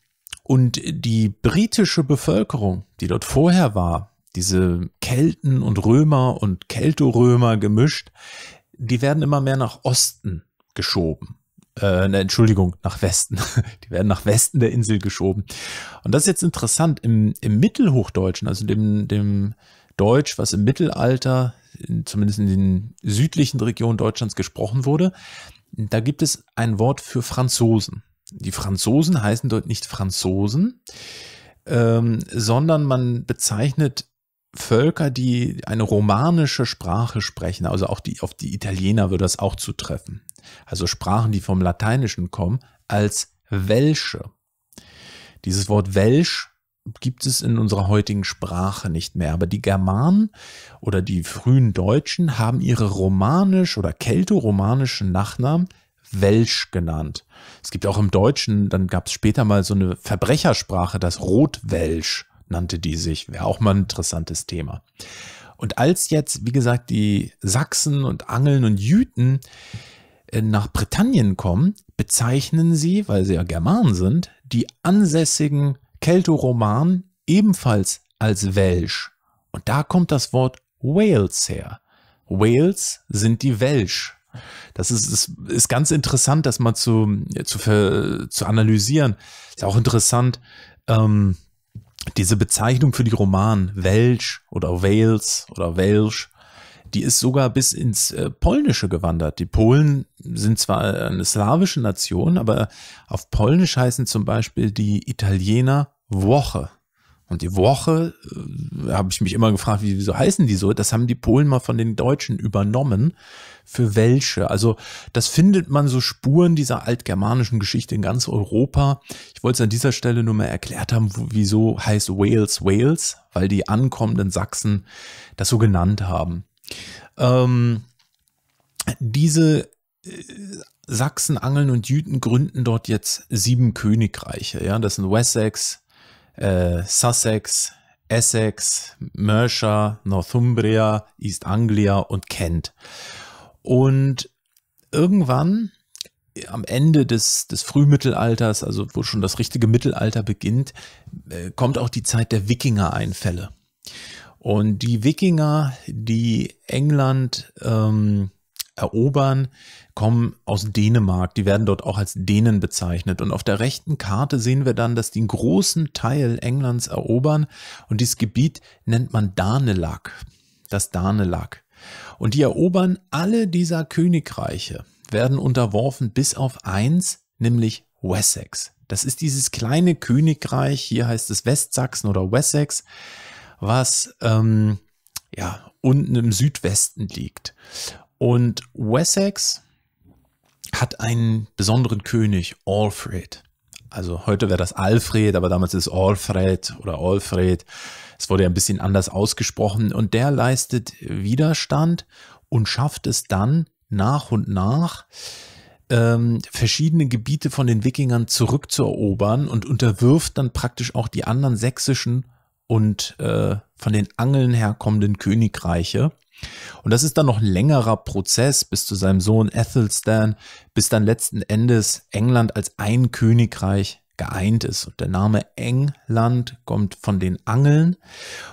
[SPEAKER 1] und die britische Bevölkerung, die dort vorher war, diese Kelten und Römer und Keltorömer gemischt, die werden immer mehr nach Osten geschoben. Äh, ne, Entschuldigung, nach Westen. Die werden nach Westen der Insel geschoben. Und das ist jetzt interessant, im, im Mittelhochdeutschen, also dem, dem Deutsch, was im Mittelalter in, zumindest in den südlichen Regionen Deutschlands gesprochen wurde, da gibt es ein Wort für Franzosen. Die Franzosen heißen dort nicht Franzosen, ähm, sondern man bezeichnet Völker, die eine romanische Sprache sprechen, also auch die, auf die Italiener würde das auch zutreffen, also Sprachen, die vom Lateinischen kommen, als Welsche. Dieses Wort Welsch gibt es in unserer heutigen Sprache nicht mehr. Aber die Germanen oder die frühen Deutschen haben ihre romanisch oder keltoromanischen Nachnamen Welsch genannt. Es gibt auch im Deutschen, dann gab es später mal so eine Verbrechersprache, das Rotwelsch nannte die sich. Wäre auch mal ein interessantes Thema. Und als jetzt, wie gesagt, die Sachsen und Angeln und Jüten äh, nach Britannien kommen, bezeichnen sie, weil sie ja Germanen sind, die ansässigen Keltoroman ebenfalls als Welsch. Und da kommt das Wort Wales her. Wales sind die Welsch. Das ist, ist, ist ganz interessant, das mal zu, zu, zu analysieren. Ist auch interessant, ähm, diese Bezeichnung für die Roman, Welsch oder Wales oder Welsch, die ist sogar bis ins äh, Polnische gewandert. Die Polen sind zwar äh, eine slawische Nation, aber auf Polnisch heißen zum Beispiel die Italiener Woche. Und die Woche äh, habe ich mich immer gefragt, wie, wieso heißen die so? Das haben die Polen mal von den Deutschen übernommen. Für welche? Also das findet man so Spuren dieser altgermanischen Geschichte in ganz Europa. Ich wollte es an dieser Stelle nur mal erklärt haben, wieso heißt Wales Wales, weil die ankommenden Sachsen das so genannt haben. Ähm, diese äh, Sachsen, Angeln und Jüten gründen dort jetzt sieben Königreiche. Ja, das sind Wessex, äh, Sussex, Essex, Mercia, Northumbria, East Anglia und Kent. Und irgendwann am Ende des, des Frühmittelalters, also wo schon das richtige Mittelalter beginnt, äh, kommt auch die Zeit der Wikinger-Einfälle. Und die Wikinger, die England ähm, erobern, kommen aus Dänemark. Die werden dort auch als Dänen bezeichnet. Und auf der rechten Karte sehen wir dann, dass die einen großen Teil Englands erobern. Und dieses Gebiet nennt man Danelag. Das Danelag. Und die erobern alle dieser Königreiche, werden unterworfen bis auf eins, nämlich Wessex. Das ist dieses kleine Königreich, hier heißt es Westsachsen oder Wessex, was ähm, ja unten im Südwesten liegt. Und Wessex hat einen besonderen König, Alfred. Also heute wäre das Alfred, aber damals ist Alfred oder Alfred. Es wurde ja ein bisschen anders ausgesprochen. Und der leistet Widerstand und schafft es dann nach und nach, ähm, verschiedene Gebiete von den Wikingern zurückzuerobern und unterwirft dann praktisch auch die anderen sächsischen und äh, von den Angeln herkommenden Königreiche. Und das ist dann noch ein längerer Prozess bis zu seinem Sohn Ethelstan, bis dann letzten Endes England als ein Königreich geeint ist. Und der Name England kommt von den Angeln.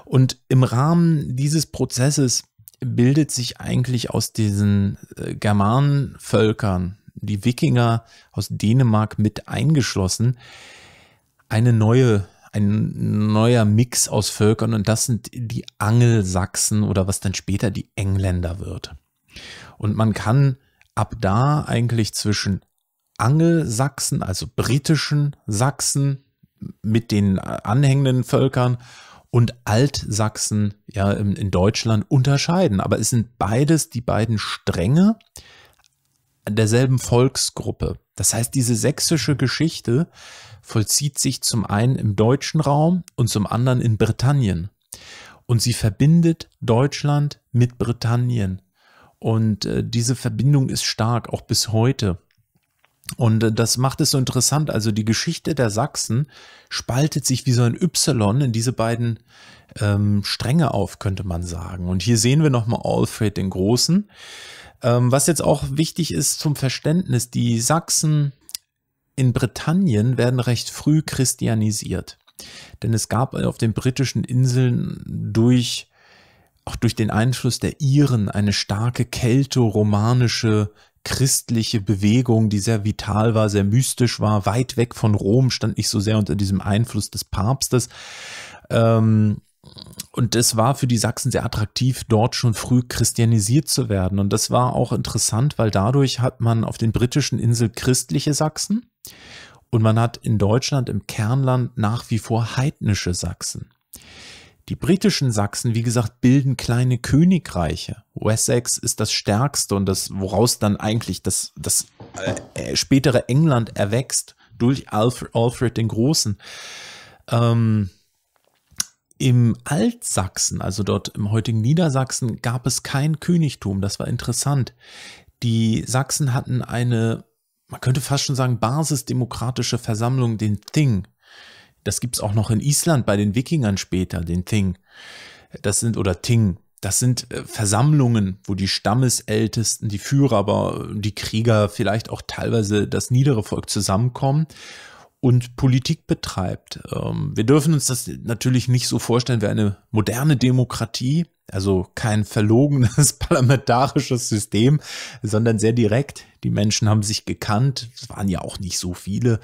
[SPEAKER 1] Und im Rahmen dieses Prozesses bildet sich eigentlich aus diesen äh, Germanenvölkern, die Wikinger aus Dänemark mit eingeschlossen, eine neue ein neuer Mix aus Völkern und das sind die Angelsachsen oder was dann später die Engländer wird. Und man kann ab da eigentlich zwischen Angelsachsen, also britischen Sachsen mit den anhängenden Völkern und Altsachsen ja in Deutschland unterscheiden. Aber es sind beides die beiden Stränge derselben Volksgruppe. Das heißt, diese sächsische Geschichte vollzieht sich zum einen im deutschen Raum und zum anderen in Britannien. Und sie verbindet Deutschland mit Britannien. Und äh, diese Verbindung ist stark, auch bis heute. Und äh, das macht es so interessant. Also die Geschichte der Sachsen spaltet sich wie so ein Y in diese beiden ähm, Stränge auf, könnte man sagen. Und hier sehen wir nochmal Alfred den Großen. Ähm, was jetzt auch wichtig ist zum Verständnis, die Sachsen in Britannien werden recht früh christianisiert. Denn es gab auf den britischen Inseln durch auch durch den Einfluss der Iren eine starke kelto-romanische christliche Bewegung, die sehr vital war, sehr mystisch war, weit weg von Rom, stand nicht so sehr unter diesem Einfluss des Papstes. Ähm, und es war für die Sachsen sehr attraktiv, dort schon früh christianisiert zu werden. Und das war auch interessant, weil dadurch hat man auf den britischen Inseln christliche Sachsen und man hat in Deutschland im Kernland nach wie vor heidnische Sachsen. Die britischen Sachsen, wie gesagt, bilden kleine Königreiche. Wessex ist das stärkste und das, woraus dann eigentlich das, das äh, äh spätere England erwächst durch Alfred, Alfred den Großen. Ähm, Im Altsachsen, also dort im heutigen Niedersachsen, gab es kein Königtum. Das war interessant. Die Sachsen hatten eine man könnte fast schon sagen, basisdemokratische Versammlung, den Thing. Das gibt es auch noch in Island bei den Wikingern später, den Thing. Das sind, oder Thing, das sind äh, Versammlungen, wo die Stammesältesten, die Führer, aber die Krieger, vielleicht auch teilweise das niedere Volk zusammenkommen und Politik betreibt. Ähm, wir dürfen uns das natürlich nicht so vorstellen wie eine moderne Demokratie, also kein verlogenes parlamentarisches System, sondern sehr direkt. Die Menschen haben sich gekannt, es waren ja auch nicht so viele,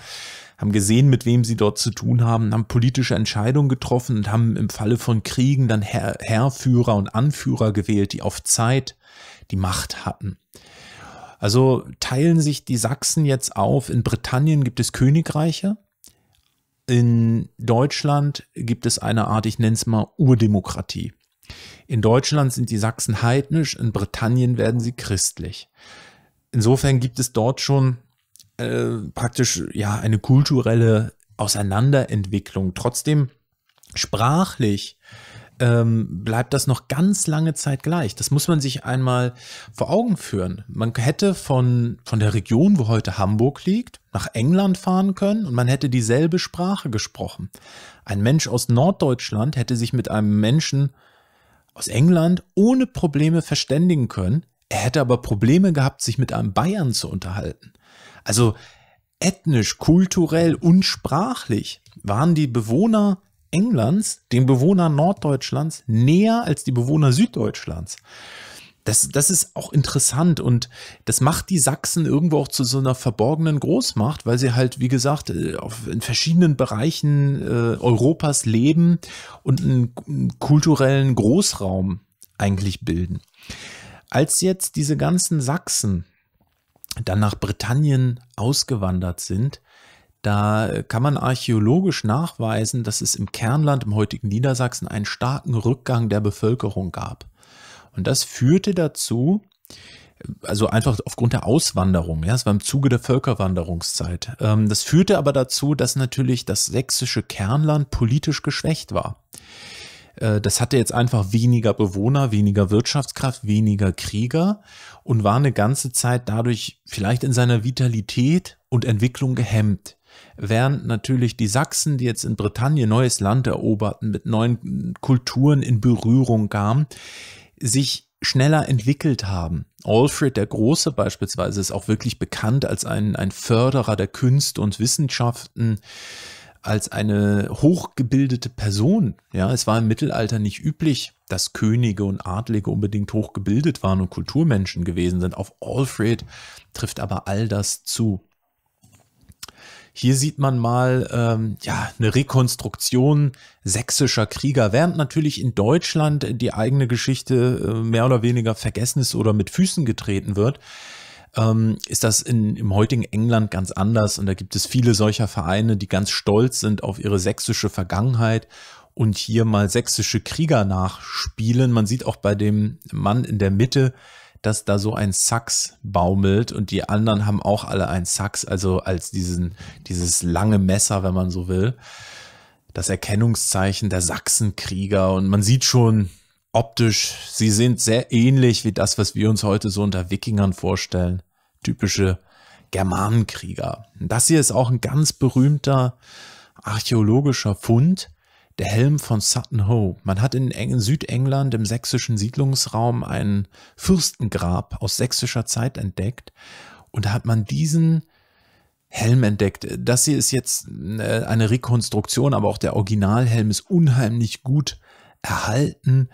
[SPEAKER 1] haben gesehen, mit wem sie dort zu tun haben, haben politische Entscheidungen getroffen und haben im Falle von Kriegen dann Herr, Herrführer und Anführer gewählt, die auf Zeit die Macht hatten. Also teilen sich die Sachsen jetzt auf. In Britannien gibt es Königreiche. In Deutschland gibt es eine Art, ich nenne es mal Urdemokratie. In Deutschland sind die Sachsen heidnisch, in Britannien werden sie christlich. Insofern gibt es dort schon äh, praktisch ja eine kulturelle Auseinanderentwicklung. Trotzdem sprachlich äh, ähm, bleibt das noch ganz lange Zeit gleich. Das muss man sich einmal vor Augen führen. Man hätte von, von der Region, wo heute Hamburg liegt, nach England fahren können und man hätte dieselbe Sprache gesprochen. Ein Mensch aus Norddeutschland hätte sich mit einem Menschen aus England ohne Probleme verständigen können. Er hätte aber Probleme gehabt, sich mit einem Bayern zu unterhalten. Also ethnisch, kulturell und sprachlich waren die Bewohner Englands den Bewohnern Norddeutschlands näher als die Bewohner Süddeutschlands. Das, das ist auch interessant und das macht die Sachsen irgendwo auch zu so einer verborgenen Großmacht, weil sie halt, wie gesagt, äh, in verschiedenen Bereichen äh, Europas leben und einen kulturellen Großraum eigentlich bilden. Als jetzt diese ganzen Sachsen dann nach Britannien ausgewandert sind, da kann man archäologisch nachweisen, dass es im Kernland im heutigen Niedersachsen einen starken Rückgang der Bevölkerung gab. Und das führte dazu, also einfach aufgrund der Auswanderung, ja, es war im Zuge der Völkerwanderungszeit. Ähm, das führte aber dazu, dass natürlich das sächsische Kernland politisch geschwächt war. Äh, das hatte jetzt einfach weniger Bewohner, weniger Wirtschaftskraft, weniger Krieger und war eine ganze Zeit dadurch vielleicht in seiner Vitalität und Entwicklung gehemmt während natürlich die Sachsen, die jetzt in Britannien neues Land eroberten, mit neuen Kulturen in Berührung kamen, sich schneller entwickelt haben. Alfred der Große beispielsweise ist auch wirklich bekannt als ein, ein Förderer der Künste und Wissenschaften, als eine hochgebildete Person. Ja, es war im Mittelalter nicht üblich, dass Könige und Adlige unbedingt hochgebildet waren und Kulturmenschen gewesen sind. Auf Alfred trifft aber all das zu. Hier sieht man mal ähm, ja, eine Rekonstruktion sächsischer Krieger, während natürlich in Deutschland die eigene Geschichte äh, mehr oder weniger vergessen ist oder mit Füßen getreten wird. Ähm, ist das in, im heutigen England ganz anders und da gibt es viele solcher Vereine, die ganz stolz sind auf ihre sächsische Vergangenheit und hier mal sächsische Krieger nachspielen. Man sieht auch bei dem Mann in der Mitte, dass da so ein Sachs baumelt und die anderen haben auch alle ein Sachs, also als diesen, dieses lange Messer, wenn man so will. Das Erkennungszeichen der Sachsenkrieger und man sieht schon optisch, sie sind sehr ähnlich wie das, was wir uns heute so unter Wikingern vorstellen. Typische Germanenkrieger. Das hier ist auch ein ganz berühmter archäologischer Fund der Helm von Sutton Hoo. Man hat in, in Südengland im sächsischen Siedlungsraum ein Fürstengrab aus sächsischer Zeit entdeckt und da hat man diesen Helm entdeckt. Das hier ist jetzt äh, eine Rekonstruktion, aber auch der Originalhelm ist unheimlich gut erhalten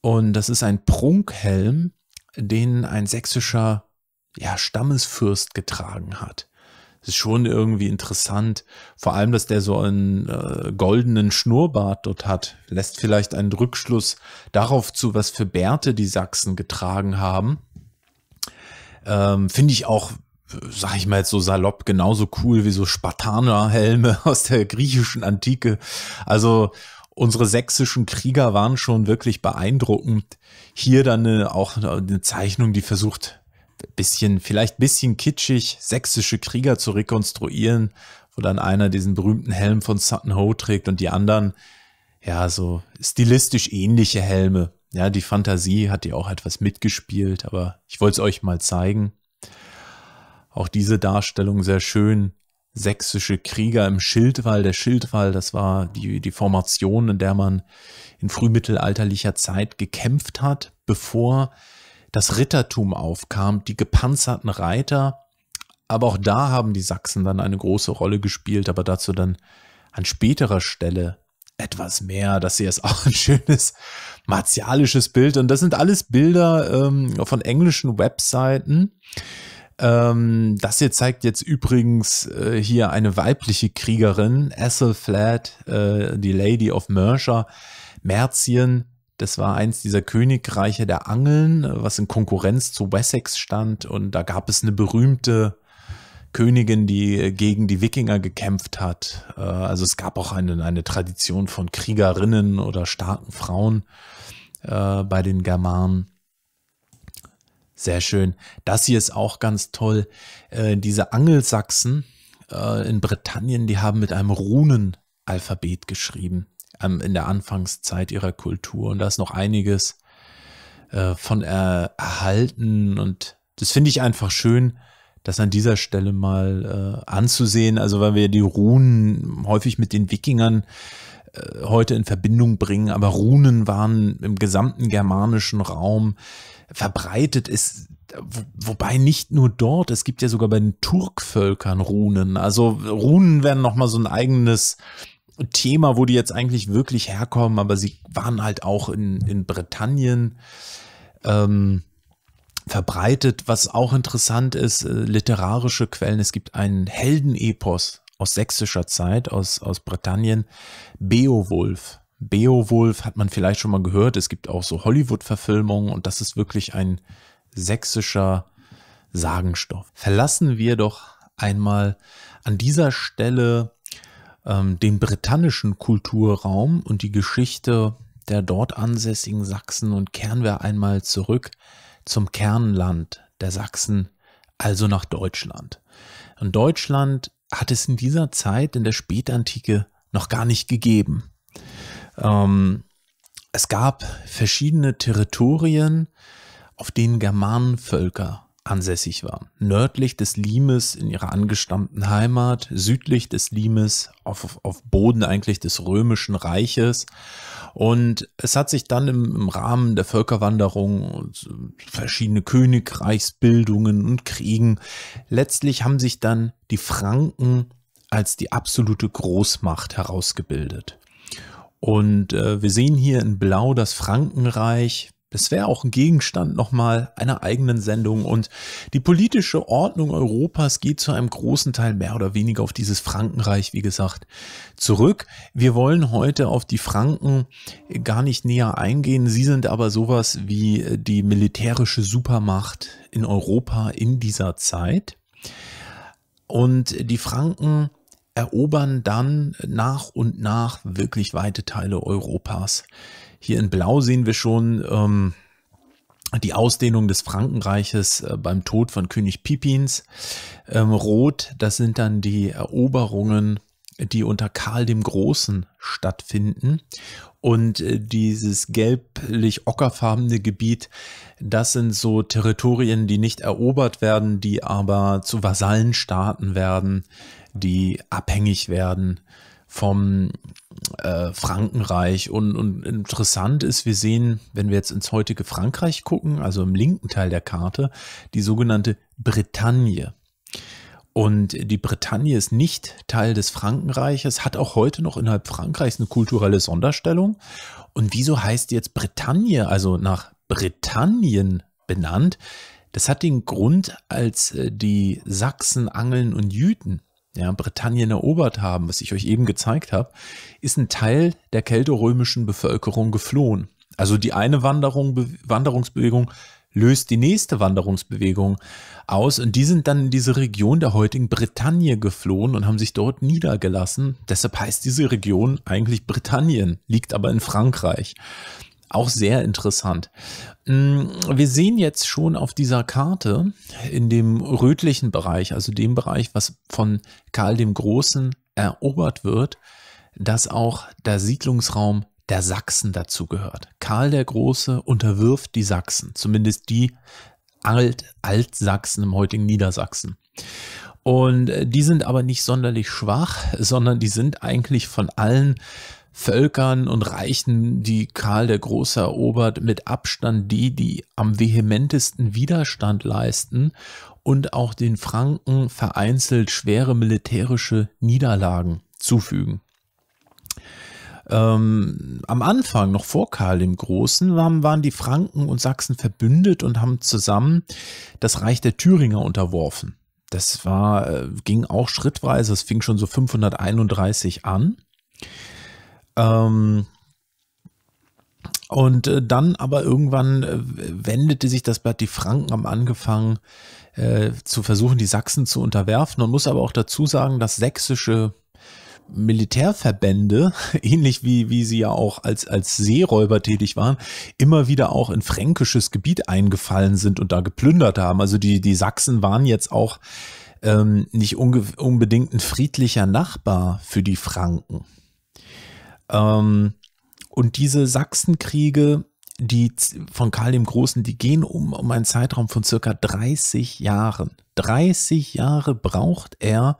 [SPEAKER 1] und das ist ein Prunkhelm, den ein sächsischer ja, Stammesfürst getragen hat. Das ist schon irgendwie interessant. Vor allem, dass der so einen äh, goldenen Schnurrbart dort hat, lässt vielleicht einen Rückschluss darauf zu, was für Bärte die Sachsen getragen haben. Ähm, Finde ich auch, sag ich mal jetzt so salopp, genauso cool wie so Spartanerhelme aus der griechischen Antike. Also unsere sächsischen Krieger waren schon wirklich beeindruckend. Hier dann eine, äh, auch äh, eine Zeichnung, die versucht, bisschen, vielleicht bisschen kitschig, sächsische Krieger zu rekonstruieren, wo dann einer diesen berühmten Helm von Sutton Hoo trägt und die anderen, ja, so stilistisch ähnliche Helme. Ja, die Fantasie hat ja auch etwas mitgespielt, aber ich wollte es euch mal zeigen. Auch diese Darstellung sehr schön. Sächsische Krieger im Schildwall. Der Schildwall, das war die, die Formation, in der man in frühmittelalterlicher Zeit gekämpft hat, bevor das Rittertum aufkam, die gepanzerten Reiter. Aber auch da haben die Sachsen dann eine große Rolle gespielt, aber dazu dann an späterer Stelle etwas mehr. Das hier ist auch ein schönes martialisches Bild. Und das sind alles Bilder ähm, von englischen Webseiten. Ähm, das hier zeigt jetzt übrigens äh, hier eine weibliche Kriegerin, Ethel Flat, äh, die Lady of Mercia, Merzien. Das war eins dieser Königreiche der Angeln, was in Konkurrenz zu Wessex stand. Und da gab es eine berühmte Königin, die gegen die Wikinger gekämpft hat. Äh, also es gab auch eine, eine Tradition von Kriegerinnen oder starken Frauen äh, bei den Germanen. Sehr schön. Das hier ist auch ganz toll. Äh, diese Angelsachsen in Britannien, die haben mit einem Runenalphabet geschrieben ähm, in der Anfangszeit ihrer Kultur. Und da ist noch einiges äh, von äh, erhalten. Und das finde ich einfach schön, das an dieser Stelle mal äh, anzusehen. Also weil wir die Runen häufig mit den Wikingern äh, heute in Verbindung bringen, aber Runen waren im gesamten germanischen Raum verbreitet ist, wobei nicht nur dort, es gibt ja sogar bei den Turkvölkern Runen. Also Runen werden nochmal so ein eigenes Thema, wo die jetzt eigentlich wirklich herkommen, aber sie waren halt auch in, in Britannien ähm, verbreitet. Was auch interessant ist, äh, literarische Quellen. Es gibt einen Heldenepos aus sächsischer Zeit, aus, aus Britannien, Beowulf. Beowulf hat man vielleicht schon mal gehört. Es gibt auch so Hollywood-Verfilmungen und das ist wirklich ein sächsischer Sagenstoff. Verlassen wir doch einmal an dieser Stelle ähm, den britannischen Kulturraum und die Geschichte der dort ansässigen Sachsen und kehren wir einmal zurück zum Kernland der Sachsen, also nach Deutschland. Und Deutschland hat es in dieser Zeit, in der Spätantike, noch gar nicht gegeben. Ähm, es gab verschiedene Territorien, auf denen Germanenvölker ansässig war. Nördlich des Limes in ihrer angestammten Heimat, südlich des Limes auf, auf Boden eigentlich des römischen Reiches. Und es hat sich dann im, im Rahmen der Völkerwanderung verschiedene Königreichsbildungen und Kriegen, letztlich haben sich dann die Franken als die absolute Großmacht herausgebildet. Und äh, wir sehen hier in Blau das Frankenreich, das wäre auch ein Gegenstand nochmal einer eigenen Sendung und die politische Ordnung Europas geht zu einem großen Teil mehr oder weniger auf dieses Frankenreich, wie gesagt, zurück. Wir wollen heute auf die Franken gar nicht näher eingehen. Sie sind aber sowas wie die militärische Supermacht in Europa in dieser Zeit. Und die Franken erobern dann nach und nach wirklich weite Teile Europas. Hier in Blau sehen wir schon ähm, die Ausdehnung des Frankenreiches äh, beim Tod von König Pipins. Ähm, rot, das sind dann die Eroberungen die unter Karl dem Großen stattfinden. Und äh, dieses gelblich-ockerfarbene Gebiet, das sind so Territorien, die nicht erobert werden, die aber zu Vasallenstaaten werden, die abhängig werden vom äh, Frankenreich. Und, und interessant ist, wir sehen, wenn wir jetzt ins heutige Frankreich gucken, also im linken Teil der Karte, die sogenannte Bretagne. Und die Bretagne ist nicht Teil des Frankenreiches, hat auch heute noch innerhalb Frankreichs eine kulturelle Sonderstellung. Und wieso heißt jetzt Bretagne, also nach Britannien benannt? Das hat den Grund, als äh, die Sachsen, Angeln und Jüten ja, Britannien erobert haben, was ich euch eben gezeigt habe, ist ein Teil der keltorömischen Bevölkerung geflohen. Also die eine Wanderung, Wanderungsbewegung löst die nächste Wanderungsbewegung aus und die sind dann in diese Region der heutigen Bretagne geflohen und haben sich dort niedergelassen. Deshalb heißt diese Region eigentlich Britannien, liegt aber in Frankreich. Auch sehr interessant. Mm, wir sehen jetzt schon auf dieser Karte in dem rötlichen Bereich, also dem Bereich, was von Karl dem Großen erobert wird, dass auch der Siedlungsraum der Sachsen dazugehört. Karl der Große unterwirft die Sachsen, zumindest die Alt Altsachsen im heutigen Niedersachsen. Und äh, die sind aber nicht sonderlich schwach, sondern die sind eigentlich von allen Völkern und Reichen, die Karl der Große erobert, mit Abstand die, die am vehementesten Widerstand leisten und auch den Franken vereinzelt schwere militärische Niederlagen zufügen. Ähm, am Anfang, noch vor Karl dem Großen, waren, waren die Franken und Sachsen verbündet und haben zusammen das Reich der Thüringer unterworfen. Das war, äh, ging auch schrittweise, es fing schon so 531 an. Ähm, und äh, dann aber irgendwann äh, wendete sich das Blatt. Die Franken haben angefangen äh, zu versuchen, die Sachsen zu unterwerfen. Man muss aber auch dazu sagen, dass sächsische Militärverbände, ähnlich wie, wie sie ja auch als, als Seeräuber tätig waren, immer wieder auch in fränkisches Gebiet eingefallen sind und da geplündert haben. Also die, die Sachsen waren jetzt auch ähm, nicht unbedingt ein friedlicher Nachbar für die Franken. Ähm, und diese Sachsenkriege, die von Karl dem Großen, die gehen um, um einen Zeitraum von circa 30 Jahren. 30 Jahre braucht er,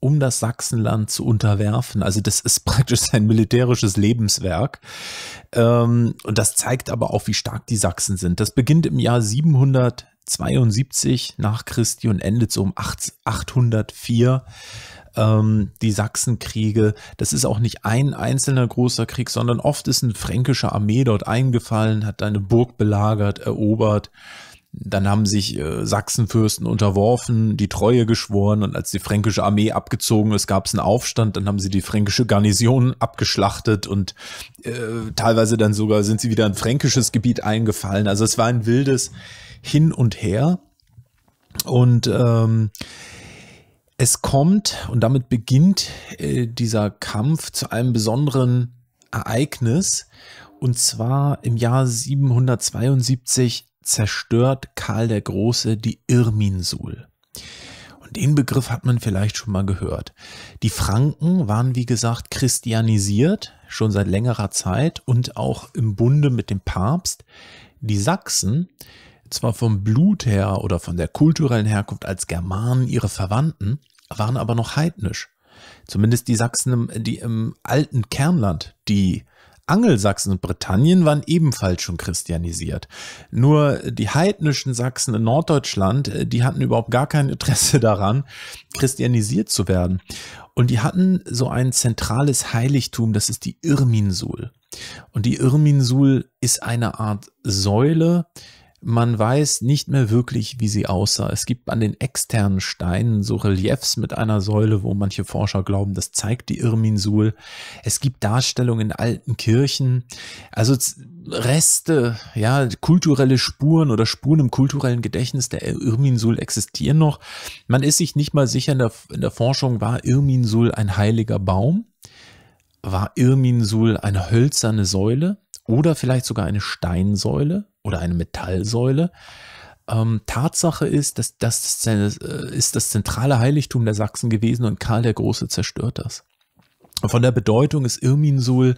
[SPEAKER 1] um das Sachsenland zu unterwerfen. Also das ist praktisch sein militärisches Lebenswerk. Ähm, und das zeigt aber auch, wie stark die Sachsen sind. Das beginnt im Jahr 772 nach Christi und endet so um 804 ähm, die Sachsenkriege. Das ist auch nicht ein einzelner großer Krieg, sondern oft ist eine fränkische Armee dort eingefallen, hat eine Burg belagert, erobert. Dann haben sich äh, Sachsenfürsten unterworfen, die Treue geschworen und als die fränkische Armee abgezogen ist, gab es einen Aufstand. Dann haben sie die fränkische Garnison abgeschlachtet und äh, teilweise dann sogar sind sie wieder in fränkisches Gebiet eingefallen. Also es war ein wildes Hin und Her. Und ähm, es kommt und damit beginnt äh, dieser Kampf zu einem besonderen Ereignis. Und zwar im Jahr 772 zerstört Karl der Große die Irminsul. Und den Begriff hat man vielleicht schon mal gehört. Die Franken waren, wie gesagt, christianisiert, schon seit längerer Zeit und auch im Bunde mit dem Papst. Die Sachsen, zwar vom Blut her oder von der kulturellen Herkunft als Germanen ihre Verwandten, waren aber noch heidnisch. Zumindest die Sachsen im, die im alten Kernland, die Angelsachsen und Britannien waren ebenfalls schon christianisiert. Nur die heidnischen Sachsen in Norddeutschland, äh, die hatten überhaupt gar kein Interesse daran, christianisiert zu werden. Und die hatten so ein zentrales Heiligtum, das ist die Irminsul. Und die Irminsul ist eine Art Säule, man weiß nicht mehr wirklich, wie sie aussah. Es gibt an den externen Steinen so Reliefs mit einer Säule, wo manche Forscher glauben, das zeigt die Irminsul. Es gibt Darstellungen in alten Kirchen. Also Reste, ja, kulturelle Spuren oder Spuren im kulturellen Gedächtnis der Irminsul existieren noch. Man ist sich nicht mal sicher in der, in der Forschung, war Irminsul ein heiliger Baum? War Irminsul eine hölzerne Säule? Oder vielleicht sogar eine Steinsäule? oder eine Metallsäule. Ähm, Tatsache ist, dass das äh, ist das zentrale Heiligtum der Sachsen gewesen und Karl der Große zerstört das. Von der Bedeutung ist Irminsul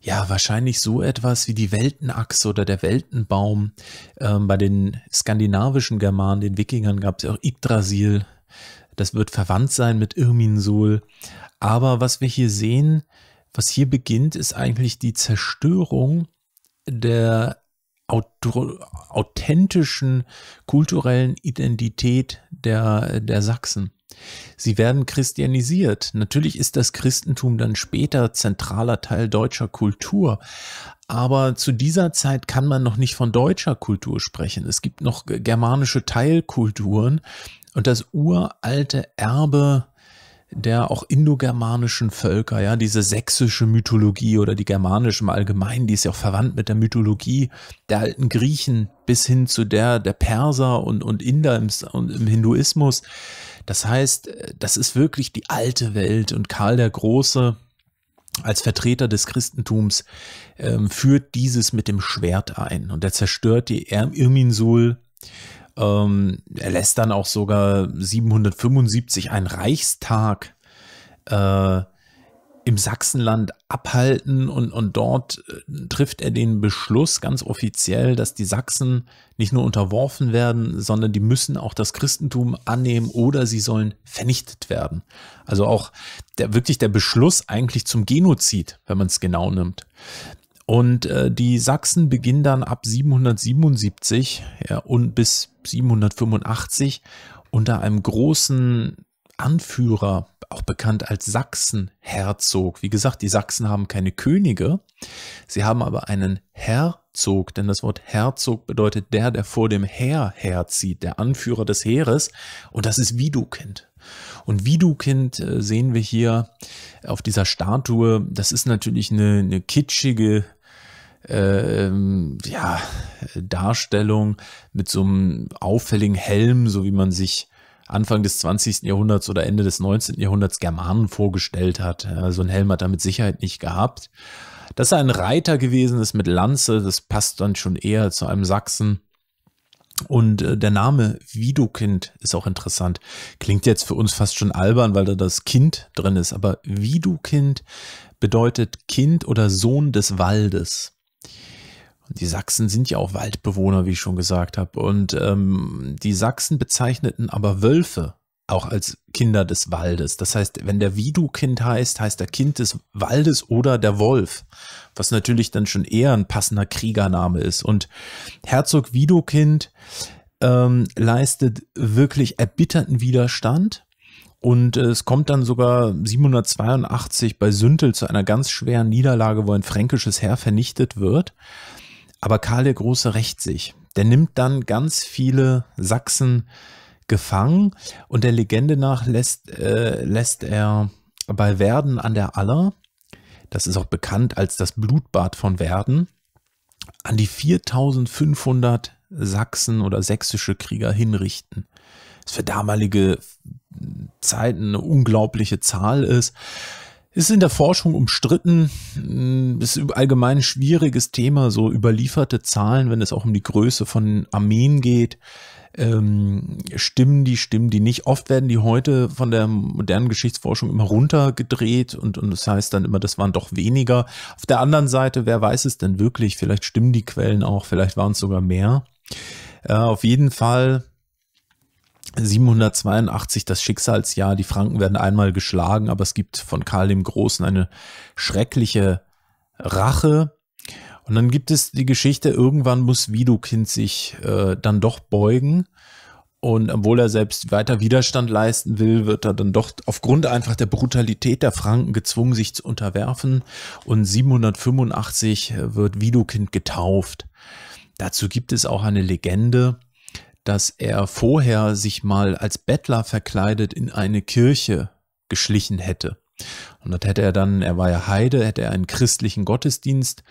[SPEAKER 1] ja wahrscheinlich so etwas wie die Weltenachse oder der Weltenbaum. Ähm, bei den skandinavischen Germanen, den Wikingern, gab es ja auch Yggdrasil. Das wird verwandt sein mit Irminsul. Aber was wir hier sehen, was hier beginnt, ist eigentlich die Zerstörung der authentischen kulturellen Identität der, der Sachsen. Sie werden christianisiert. Natürlich ist das Christentum dann später zentraler Teil deutscher Kultur. Aber zu dieser Zeit kann man noch nicht von deutscher Kultur sprechen. Es gibt noch germanische Teilkulturen und das uralte Erbe der auch indogermanischen Völker, ja, diese sächsische Mythologie oder die germanische im Allgemeinen, die ist ja auch verwandt mit der Mythologie der alten Griechen bis hin zu der der Perser und, und Inder im, und im Hinduismus. Das heißt, das ist wirklich die alte Welt und Karl der Große, als Vertreter des Christentums ähm, führt dieses mit dem Schwert ein und er zerstört die Irminsul ähm, er lässt dann auch sogar 775 einen Reichstag äh, im Sachsenland abhalten und, und dort äh, trifft er den Beschluss ganz offiziell, dass die Sachsen nicht nur unterworfen werden, sondern die müssen auch das Christentum annehmen oder sie sollen vernichtet werden. Also auch der, wirklich der Beschluss eigentlich zum Genozid, wenn man es genau nimmt. Und äh, die Sachsen beginnen dann ab 777 ja, und bis 785 unter einem großen Anführer, auch bekannt als Sachsenherzog. Wie gesagt, die Sachsen haben keine Könige, sie haben aber einen Herzog, denn das Wort Herzog bedeutet der, der vor dem Heer herzieht, der Anführer des Heeres, und das ist Widukind. Und Widukind äh, sehen wir hier auf dieser Statue. Das ist natürlich eine, eine kitschige äh, ja, Darstellung mit so einem auffälligen Helm, so wie man sich Anfang des 20. Jahrhunderts oder Ende des 19. Jahrhunderts Germanen vorgestellt hat. Ja, so ein Helm hat er mit Sicherheit nicht gehabt. Dass er ein Reiter gewesen ist mit Lanze, das passt dann schon eher zu einem Sachsen. Und äh, der Name Widukind ist auch interessant. Klingt jetzt für uns fast schon albern, weil da das Kind drin ist. Aber Widukind bedeutet Kind oder Sohn des Waldes. Und die Sachsen sind ja auch Waldbewohner, wie ich schon gesagt habe. Und ähm, die Sachsen bezeichneten aber Wölfe auch als Kinder des Waldes. Das heißt, wenn der Widukind heißt, heißt er Kind des Waldes oder der Wolf, was natürlich dann schon eher ein passender Kriegername ist. Und Herzog Widukind ähm, leistet wirklich erbitterten Widerstand und äh, es kommt dann sogar 782 bei Süntel zu einer ganz schweren Niederlage, wo ein fränkisches Heer vernichtet wird. Aber Karl der Große rächt sich. Der nimmt dann ganz viele Sachsen gefangen und der Legende nach lässt, äh, lässt er bei Werden an der Aller, das ist auch bekannt als das Blutbad von Werden, an die 4500 Sachsen oder sächsische Krieger hinrichten. Das ist für damalige Zeiten eine unglaubliche Zahl ist. Ist in der Forschung umstritten, hm, ist allgemein ein schwieriges Thema, so überlieferte Zahlen, wenn es auch um die Größe von Armeen geht. Ähm, stimmen die, stimmen die nicht. Oft werden die heute von der modernen Geschichtsforschung immer runtergedreht und, und das heißt dann immer, das waren doch weniger. Auf der anderen Seite, wer weiß es denn wirklich? Vielleicht stimmen die Quellen auch, vielleicht waren es sogar mehr. Äh, auf jeden Fall 782 das Schicksalsjahr. Die Franken werden einmal geschlagen, aber es gibt von Karl dem Großen eine schreckliche Rache. Und dann gibt es die Geschichte, irgendwann muss Widukind sich äh, dann doch beugen. Und obwohl er selbst weiter Widerstand leisten will, wird er dann doch aufgrund einfach der Brutalität der Franken gezwungen, sich zu unterwerfen. Und 785 äh, wird Widukind getauft. Dazu gibt es auch eine Legende, dass er vorher sich mal als Bettler verkleidet in eine Kirche geschlichen hätte. Und das hätte er dann, er war ja Heide, hätte er einen christlichen Gottesdienst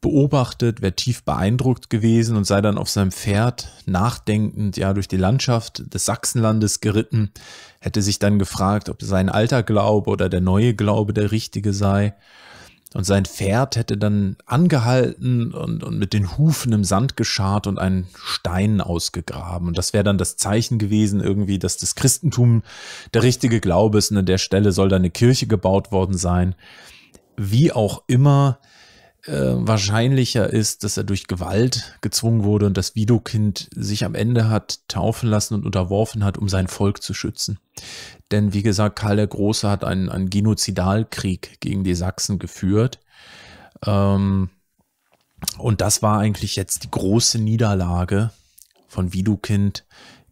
[SPEAKER 1] beobachtet, wäre tief beeindruckt gewesen und sei dann auf seinem Pferd nachdenkend ja durch die Landschaft des Sachsenlandes geritten, hätte sich dann gefragt, ob sein alter Glaube oder der neue Glaube der richtige sei und sein Pferd hätte dann angehalten und, und mit den Hufen im Sand geschart und einen Stein ausgegraben. Und das wäre dann das Zeichen gewesen, irgendwie, dass das Christentum der richtige Glaube ist. Und an der Stelle soll da eine Kirche gebaut worden sein. Wie auch immer äh, wahrscheinlicher ist, dass er durch Gewalt gezwungen wurde und das Widokind sich am Ende hat taufen lassen und unterworfen hat, um sein Volk zu schützen. Denn wie gesagt, Karl der Große hat einen, einen Genozidalkrieg gegen die Sachsen geführt. Ähm, und das war eigentlich jetzt die große Niederlage von Widukind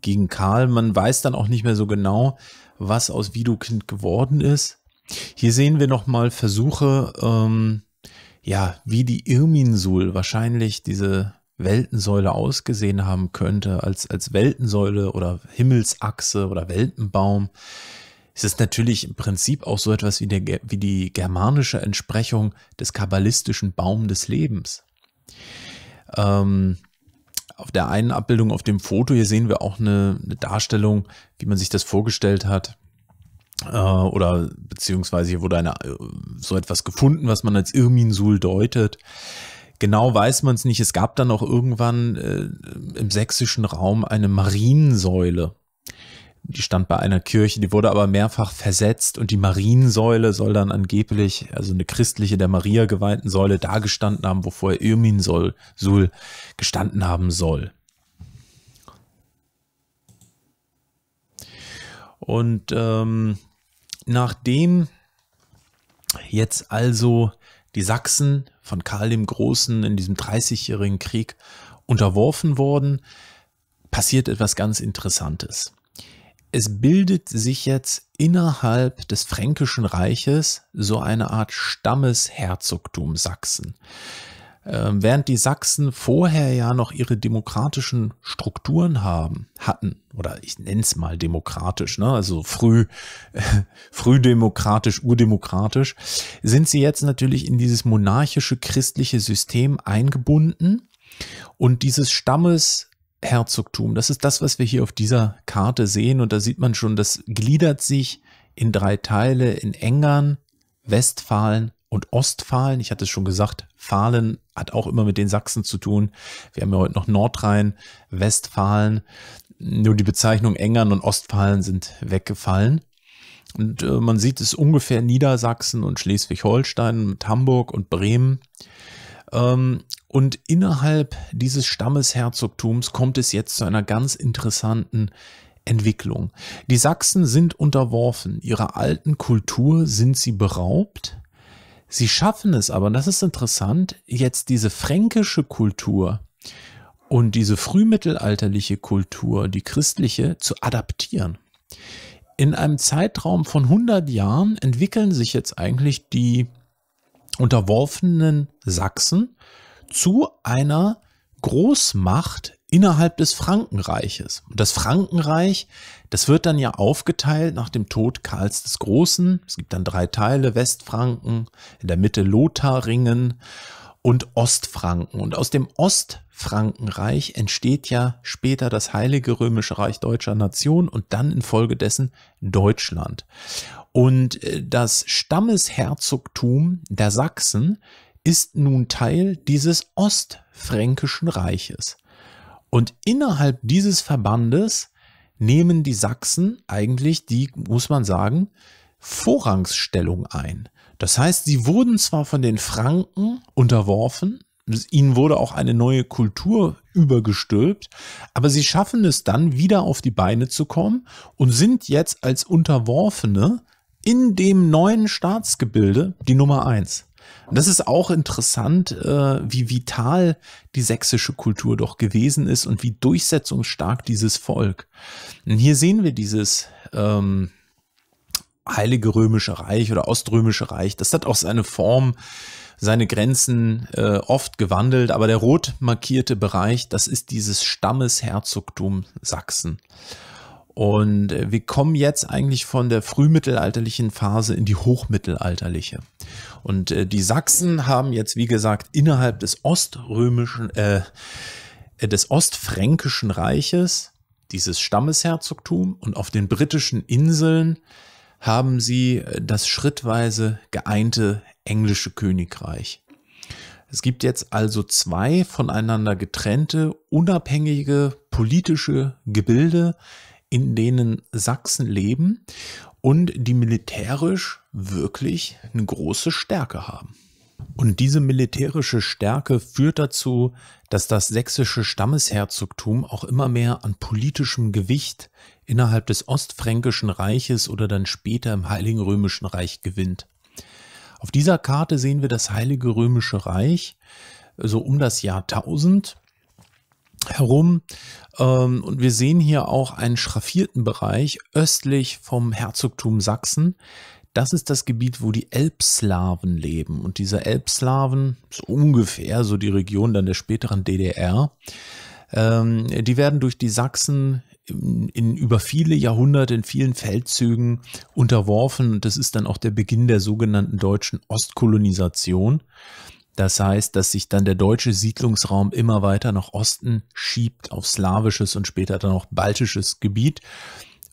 [SPEAKER 1] gegen Karl. Man weiß dann auch nicht mehr so genau, was aus Widukind geworden ist. Hier sehen wir nochmal Versuche, ähm, ja, wie die Irminsul wahrscheinlich diese Weltensäule ausgesehen haben könnte, als, als Weltensäule oder Himmelsachse oder Weltenbaum, es ist natürlich im Prinzip auch so etwas wie, der, wie die germanische Entsprechung des kabbalistischen Baum des Lebens. Ähm, auf der einen Abbildung auf dem Foto hier sehen wir auch eine, eine Darstellung, wie man sich das vorgestellt hat. Äh, oder beziehungsweise hier wurde eine, äh, so etwas gefunden, was man als Irminsul deutet. Genau weiß man es nicht. Es gab dann auch irgendwann äh, im sächsischen Raum eine Mariensäule. Die stand bei einer Kirche, die wurde aber mehrfach versetzt und die Mariensäule soll dann angeblich, also eine christliche der Maria geweihten Säule, da gestanden haben, wo vorher Irmin soll, Sul gestanden haben soll. Und ähm, nachdem jetzt also die Sachsen von Karl dem Großen in diesem Dreißigjährigen Krieg unterworfen worden, passiert etwas ganz Interessantes. Es bildet sich jetzt innerhalb des Fränkischen Reiches so eine Art Stammesherzogtum Sachsen. Ähm, während die Sachsen vorher ja noch ihre demokratischen Strukturen haben, hatten, oder ich nenne es mal demokratisch, ne? also früh, äh, frühdemokratisch, urdemokratisch, sind sie jetzt natürlich in dieses monarchische christliche System eingebunden und dieses Stammesherzogtum, Das ist das, was wir hier auf dieser Karte sehen. Und da sieht man schon, das gliedert sich in drei Teile in Engern, Westfalen und Ostfalen. Ich hatte es schon gesagt, Fahlen hat auch immer mit den Sachsen zu tun. Wir haben ja heute noch Nordrhein, Westfalen. Nur die Bezeichnung Engern und Ostfalen sind weggefallen. Und äh, man sieht es ungefähr Niedersachsen und Schleswig-Holstein mit Hamburg und Bremen. Ähm, und innerhalb dieses Stammesherzogtums kommt es jetzt zu einer ganz interessanten Entwicklung. Die Sachsen sind unterworfen, ihrer alten Kultur sind sie beraubt Sie schaffen es aber, und das ist interessant, jetzt diese fränkische Kultur und diese frühmittelalterliche Kultur, die christliche, zu adaptieren. In einem Zeitraum von 100 Jahren entwickeln sich jetzt eigentlich die unterworfenen Sachsen zu einer Großmacht innerhalb des Frankenreiches. das Frankenreich das wird dann ja aufgeteilt nach dem Tod Karls des Großen. Es gibt dann drei Teile, Westfranken, in der Mitte Lotharingen und Ostfranken. Und aus dem Ostfrankenreich entsteht ja später das Heilige Römische Reich deutscher Nation und dann infolgedessen Deutschland. Und äh, das Stammesherzogtum der Sachsen ist nun Teil dieses Ostfränkischen Reiches. Und innerhalb dieses Verbandes nehmen die Sachsen eigentlich die, muss man sagen, Vorrangsstellung ein. Das heißt, sie wurden zwar von den Franken unterworfen, ihnen wurde auch eine neue Kultur übergestülpt, aber sie schaffen es dann wieder auf die Beine zu kommen und sind jetzt als Unterworfene in dem neuen Staatsgebilde die Nummer eins. Und das ist auch interessant, äh, wie vital die sächsische Kultur doch gewesen ist und wie durchsetzungsstark dieses Volk. Und hier sehen wir dieses ähm, Heilige Römische Reich oder Oströmische Reich. Das hat auch seine Form, seine Grenzen äh, oft gewandelt, aber der rot markierte Bereich, das ist dieses Stammesherzogtum Sachsen. Und äh, wir kommen jetzt eigentlich von der frühmittelalterlichen Phase in die hochmittelalterliche. Und äh, die Sachsen haben jetzt, wie gesagt, innerhalb des oströmischen, äh, äh, des ostfränkischen Reiches dieses Stammesherzogtum und auf den britischen Inseln haben sie äh, das schrittweise geeinte englische Königreich. Es gibt jetzt also zwei voneinander getrennte, unabhängige politische Gebilde, in denen Sachsen leben und die militärisch wirklich eine große Stärke haben. Und diese militärische Stärke führt dazu, dass das sächsische Stammesherzogtum auch immer mehr an politischem Gewicht innerhalb des Ostfränkischen Reiches oder dann später im Heiligen Römischen Reich gewinnt. Auf dieser Karte sehen wir das Heilige Römische Reich so um das Jahr 1000 herum. Ähm, und wir sehen hier auch einen schraffierten Bereich östlich vom Herzogtum Sachsen. Das ist das Gebiet, wo die Elbslawen leben. Und diese Elbslawen, so ungefähr so die Region dann der späteren DDR, ähm, die werden durch die Sachsen in, über viele Jahrhunderte in vielen Feldzügen unterworfen. Und das ist dann auch der Beginn der sogenannten deutschen Ostkolonisation. Das heißt, dass sich dann der deutsche Siedlungsraum immer weiter nach Osten schiebt auf slawisches und später dann auch baltisches Gebiet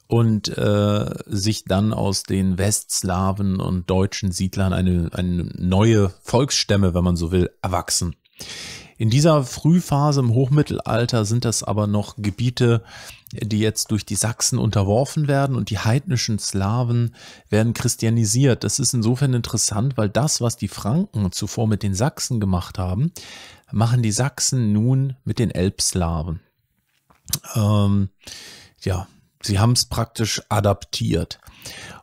[SPEAKER 1] und äh, sich dann aus den Westslawen und deutschen Siedlern eine, eine neue Volksstämme, wenn man so will, erwachsen. In dieser Frühphase im Hochmittelalter sind das aber noch Gebiete, die jetzt durch die Sachsen unterworfen werden und die heidnischen Slawen werden christianisiert. Das ist insofern interessant, weil das, was die Franken zuvor mit den Sachsen gemacht haben, machen die Sachsen nun mit den Elbslawen. Ähm, ja, Sie haben es praktisch adaptiert.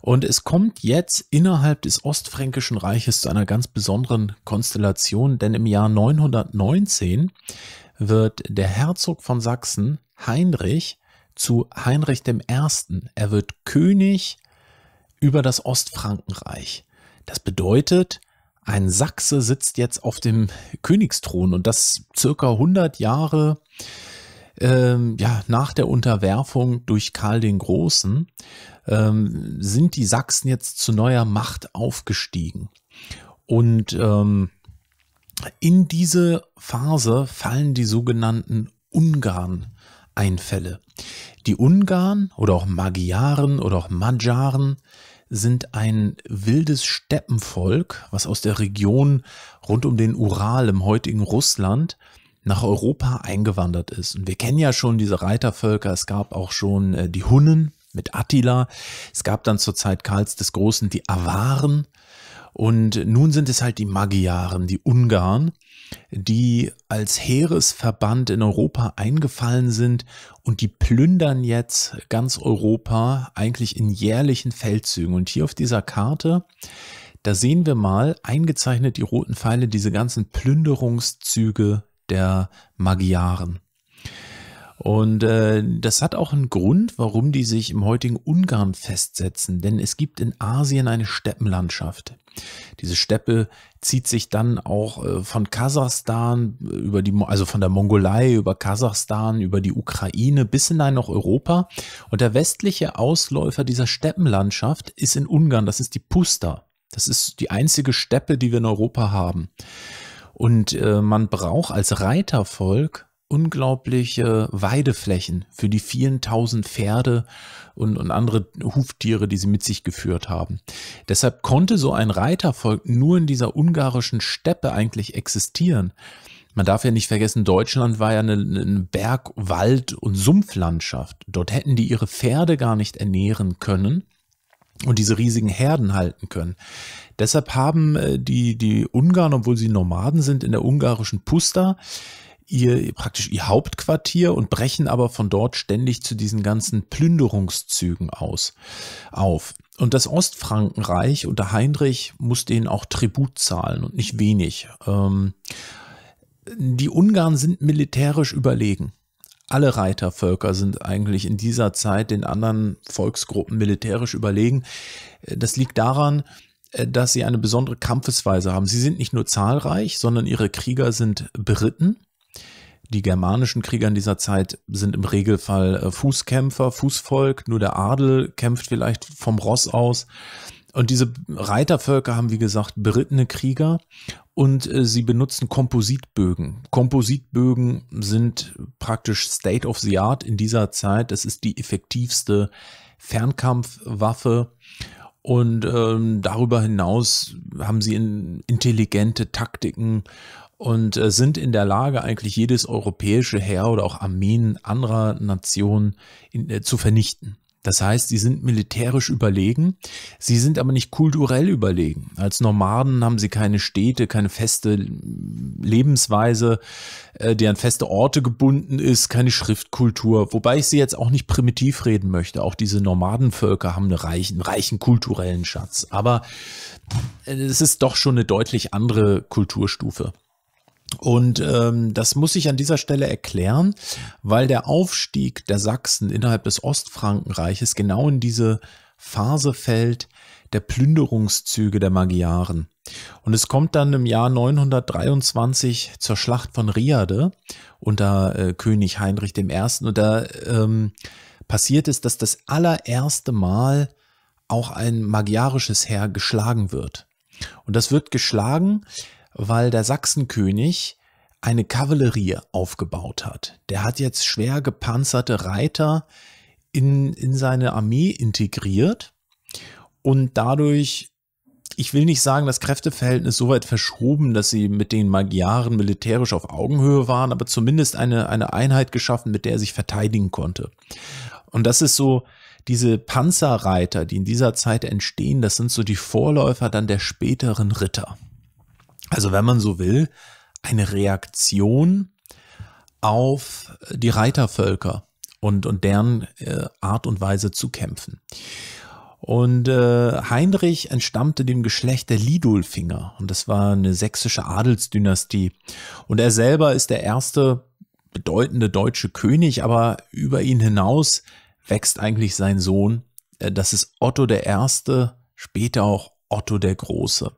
[SPEAKER 1] Und es kommt jetzt innerhalb des Ostfränkischen Reiches zu einer ganz besonderen Konstellation, denn im Jahr 919 wird der Herzog von Sachsen, Heinrich, zu Heinrich I. Er wird König über das Ostfrankenreich. Das bedeutet, ein Sachse sitzt jetzt auf dem Königsthron und das circa 100 Jahre äh, ähm, ja, nach der Unterwerfung durch Karl den Großen ähm, sind die Sachsen jetzt zu neuer Macht aufgestiegen. Und ähm, in diese Phase fallen die sogenannten Ungarn-Einfälle. Die Ungarn oder auch Magyaren oder auch Magyaren sind ein wildes Steppenvolk, was aus der Region rund um den Ural im heutigen Russland nach Europa eingewandert ist. Und wir kennen ja schon diese Reitervölker, es gab auch schon äh, die Hunnen mit Attila, es gab dann zur Zeit Karls des Großen die Awaren und nun sind es halt die Magyaren, die Ungarn, die als Heeresverband in Europa eingefallen sind und die plündern jetzt ganz Europa eigentlich in jährlichen Feldzügen. Und hier auf dieser Karte da sehen wir mal eingezeichnet die roten Pfeile, diese ganzen Plünderungszüge der Magyaren. Und äh, das hat auch einen Grund, warum die sich im heutigen Ungarn festsetzen, denn es gibt in Asien eine Steppenlandschaft. Diese Steppe zieht sich dann auch äh, von Kasachstan über die, also von der Mongolei über Kasachstan über die Ukraine bis hinein nach Europa. Und der westliche Ausläufer dieser Steppenlandschaft ist in Ungarn. Das ist die Pusta. Das ist die einzige Steppe, die wir in Europa haben. Und äh, man braucht als Reitervolk unglaubliche Weideflächen für die vielen tausend Pferde und, und, andere Huftiere, die sie mit sich geführt haben. Deshalb konnte so ein Reitervolk nur in dieser ungarischen Steppe eigentlich existieren. Man darf ja nicht vergessen, Deutschland war ja eine, eine Berg-, Wald- und Sumpflandschaft. Dort hätten die ihre Pferde gar nicht ernähren können und diese riesigen Herden halten können. Deshalb haben äh, die, die Ungarn, obwohl sie Nomaden sind, in der ungarischen Pusta ihr praktisch ihr Hauptquartier und brechen aber von dort ständig zu diesen ganzen Plünderungszügen aus auf. Und das Ostfrankenreich unter Heinrich musste ihnen auch Tribut zahlen und nicht wenig. Ähm, die Ungarn sind militärisch überlegen alle Reitervölker sind eigentlich in dieser Zeit den anderen Volksgruppen militärisch überlegen. Äh, das liegt daran, äh, dass sie eine besondere Kampfesweise haben. Sie sind nicht nur zahlreich, sondern ihre Krieger sind beritten. Die germanischen Krieger in dieser Zeit sind im Regelfall äh, Fußkämpfer, Fußvolk, nur der Adel kämpft vielleicht vom Ross aus. Und diese Reitervölker haben, wie gesagt, berittene Krieger und äh, sie benutzen Kompositbögen. Kompositbögen sind praktisch State of the Art in dieser Zeit. Das ist die effektivste Fernkampfwaffe. Und ähm, darüber hinaus haben sie intelligente Taktiken und äh, sind in der Lage, eigentlich jedes europäische Heer oder auch Armeen anderer Nationen in, äh, zu vernichten. Das heißt, sie sind militärisch überlegen, sie sind aber nicht kulturell überlegen. Als Nomaden haben sie keine Städte, keine feste Lebensweise, äh, die an feste Orte gebunden ist, keine Schriftkultur. Wobei ich sie jetzt auch nicht primitiv reden möchte. Auch diese Nomadenvölker haben eine reichen, reichen kulturellen Schatz. Aber äh, es ist doch schon eine deutlich andere Kulturstufe. Und ähm, das muss ich an dieser Stelle erklären, weil der Aufstieg der Sachsen innerhalb des Ostfrankenreiches genau in diese Phase fällt der Plünderungszüge der Magyaren. Und es kommt dann im Jahr 923 zur Schlacht von Riade unter äh, König Heinrich I. Und da ähm, passiert es, dass das allererste Mal auch ein magyarisches Heer geschlagen wird. Und das wird geschlagen weil der Sachsenkönig eine Kavallerie aufgebaut hat. Der hat jetzt schwer gepanzerte Reiter in, in seine Armee integriert und dadurch, ich will nicht sagen, das Kräfteverhältnis so weit verschoben, dass sie mit den Magyaren militärisch auf Augenhöhe waren, aber zumindest eine, eine Einheit geschaffen, mit der er sich verteidigen konnte. Und das ist so, diese Panzerreiter, die in dieser Zeit entstehen, das sind so die Vorläufer dann der späteren Ritter also wenn man so will, eine Reaktion auf die Reitervölker und, und deren äh, Art und Weise zu kämpfen. Und äh, Heinrich entstammte dem Geschlecht der Lidulfinger und das war eine sächsische Adelsdynastie. Und er selber ist der erste bedeutende deutsche König, aber über ihn hinaus wächst eigentlich sein Sohn. Äh, das ist Otto der Erste, später auch Otto der Große.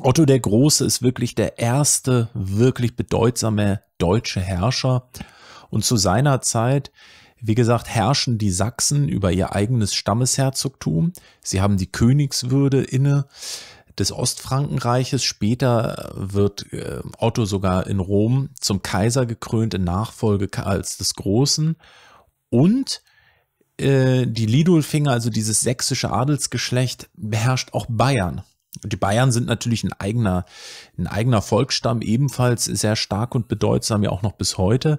[SPEAKER 1] Otto der Große ist wirklich der erste wirklich bedeutsame deutsche Herrscher. Und zu seiner Zeit, wie gesagt, herrschen die Sachsen über ihr eigenes Stammesherzogtum. Sie haben die Königswürde inne des Ostfrankenreiches. Später wird äh, Otto sogar in Rom zum Kaiser gekrönt in Nachfolge Karls des Großen. Und äh, die Lidulfinger, also dieses sächsische Adelsgeschlecht, beherrscht auch Bayern. Die Bayern sind natürlich ein eigener, ein eigener Volksstamm, ebenfalls sehr stark und bedeutsam, ja auch noch bis heute.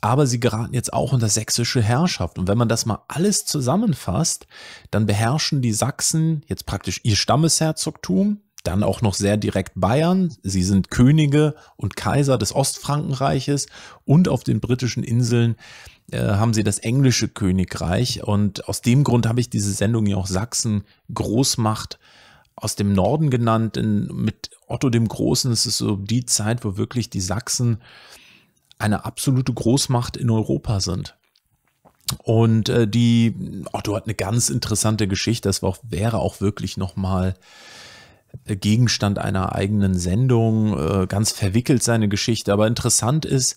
[SPEAKER 1] Aber sie geraten jetzt auch unter sächsische Herrschaft. Und wenn man das mal alles zusammenfasst, dann beherrschen die Sachsen jetzt praktisch ihr Stammesherzogtum, dann auch noch sehr direkt Bayern. Sie sind Könige und Kaiser des Ostfrankenreiches und auf den britischen Inseln äh, haben sie das englische Königreich. Und aus dem Grund habe ich diese Sendung ja auch Sachsen Großmacht aus dem Norden genannt, in, mit Otto dem Großen. Es ist so die Zeit, wo wirklich die Sachsen eine absolute Großmacht in Europa sind. Und äh, die Otto hat eine ganz interessante Geschichte. Das war auch, wäre auch wirklich nochmal äh, Gegenstand einer eigenen Sendung. Äh, ganz verwickelt seine Geschichte. Aber interessant ist,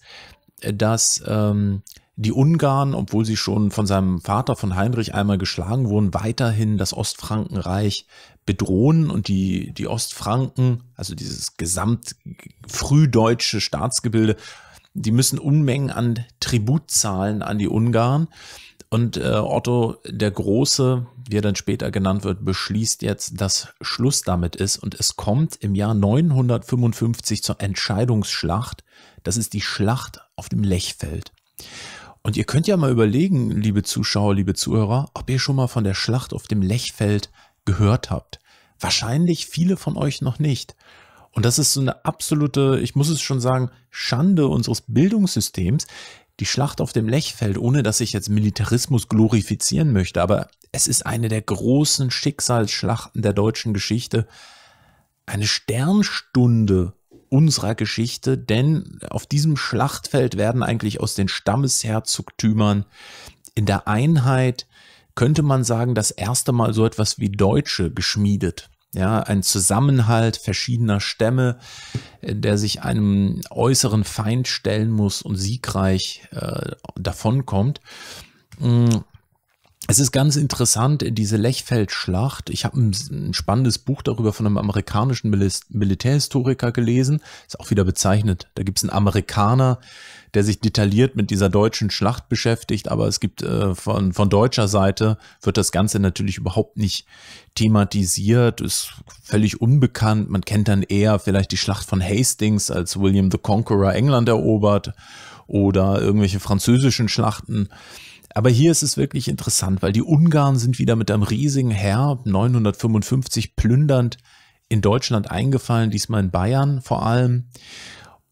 [SPEAKER 1] äh, dass ähm, die Ungarn, obwohl sie schon von seinem Vater von Heinrich einmal geschlagen wurden, weiterhin das Ostfrankenreich bedrohen und die, die Ostfranken, also dieses gesamt frühdeutsche Staatsgebilde, die müssen Unmengen an Tribut zahlen an die Ungarn. Und äh, Otto der Große, wie er dann später genannt wird, beschließt jetzt, dass Schluss damit ist. Und es kommt im Jahr 955 zur Entscheidungsschlacht. Das ist die Schlacht auf dem Lechfeld. Und ihr könnt ja mal überlegen, liebe Zuschauer, liebe Zuhörer, ob ihr schon mal von der Schlacht auf dem Lechfeld gehört habt. Wahrscheinlich viele von euch noch nicht. Und das ist so eine absolute, ich muss es schon sagen, Schande unseres Bildungssystems. Die Schlacht auf dem Lechfeld, ohne dass ich jetzt Militarismus glorifizieren möchte, aber es ist eine der großen Schicksalsschlachten der deutschen Geschichte. Eine Sternstunde unserer Geschichte, denn auf diesem Schlachtfeld werden eigentlich aus den Stammesherzogtümern in der Einheit könnte man sagen, das erste Mal so etwas wie Deutsche geschmiedet. Ja, ein Zusammenhalt verschiedener Stämme, äh, der sich einem äußeren Feind stellen muss und siegreich äh, davonkommt. Mm, es ist ganz interessant, diese Lechfeldschlacht. Ich habe ein, ein, spannendes Buch darüber von einem amerikanischen Mil Militärhistoriker gelesen. Ist auch wieder bezeichnet. Da gibt es einen Amerikaner, der sich detailliert mit dieser deutschen Schlacht beschäftigt, aber es gibt äh, von, von deutscher Seite wird das Ganze natürlich überhaupt nicht thematisiert, ist völlig unbekannt. Man kennt dann eher vielleicht die Schlacht von Hastings, als William the Conqueror England erobert oder irgendwelche französischen Schlachten. Aber hier ist es wirklich interessant, weil die Ungarn sind wieder mit einem riesigen Herr 955 plündernd in Deutschland eingefallen, diesmal in Bayern vor allem.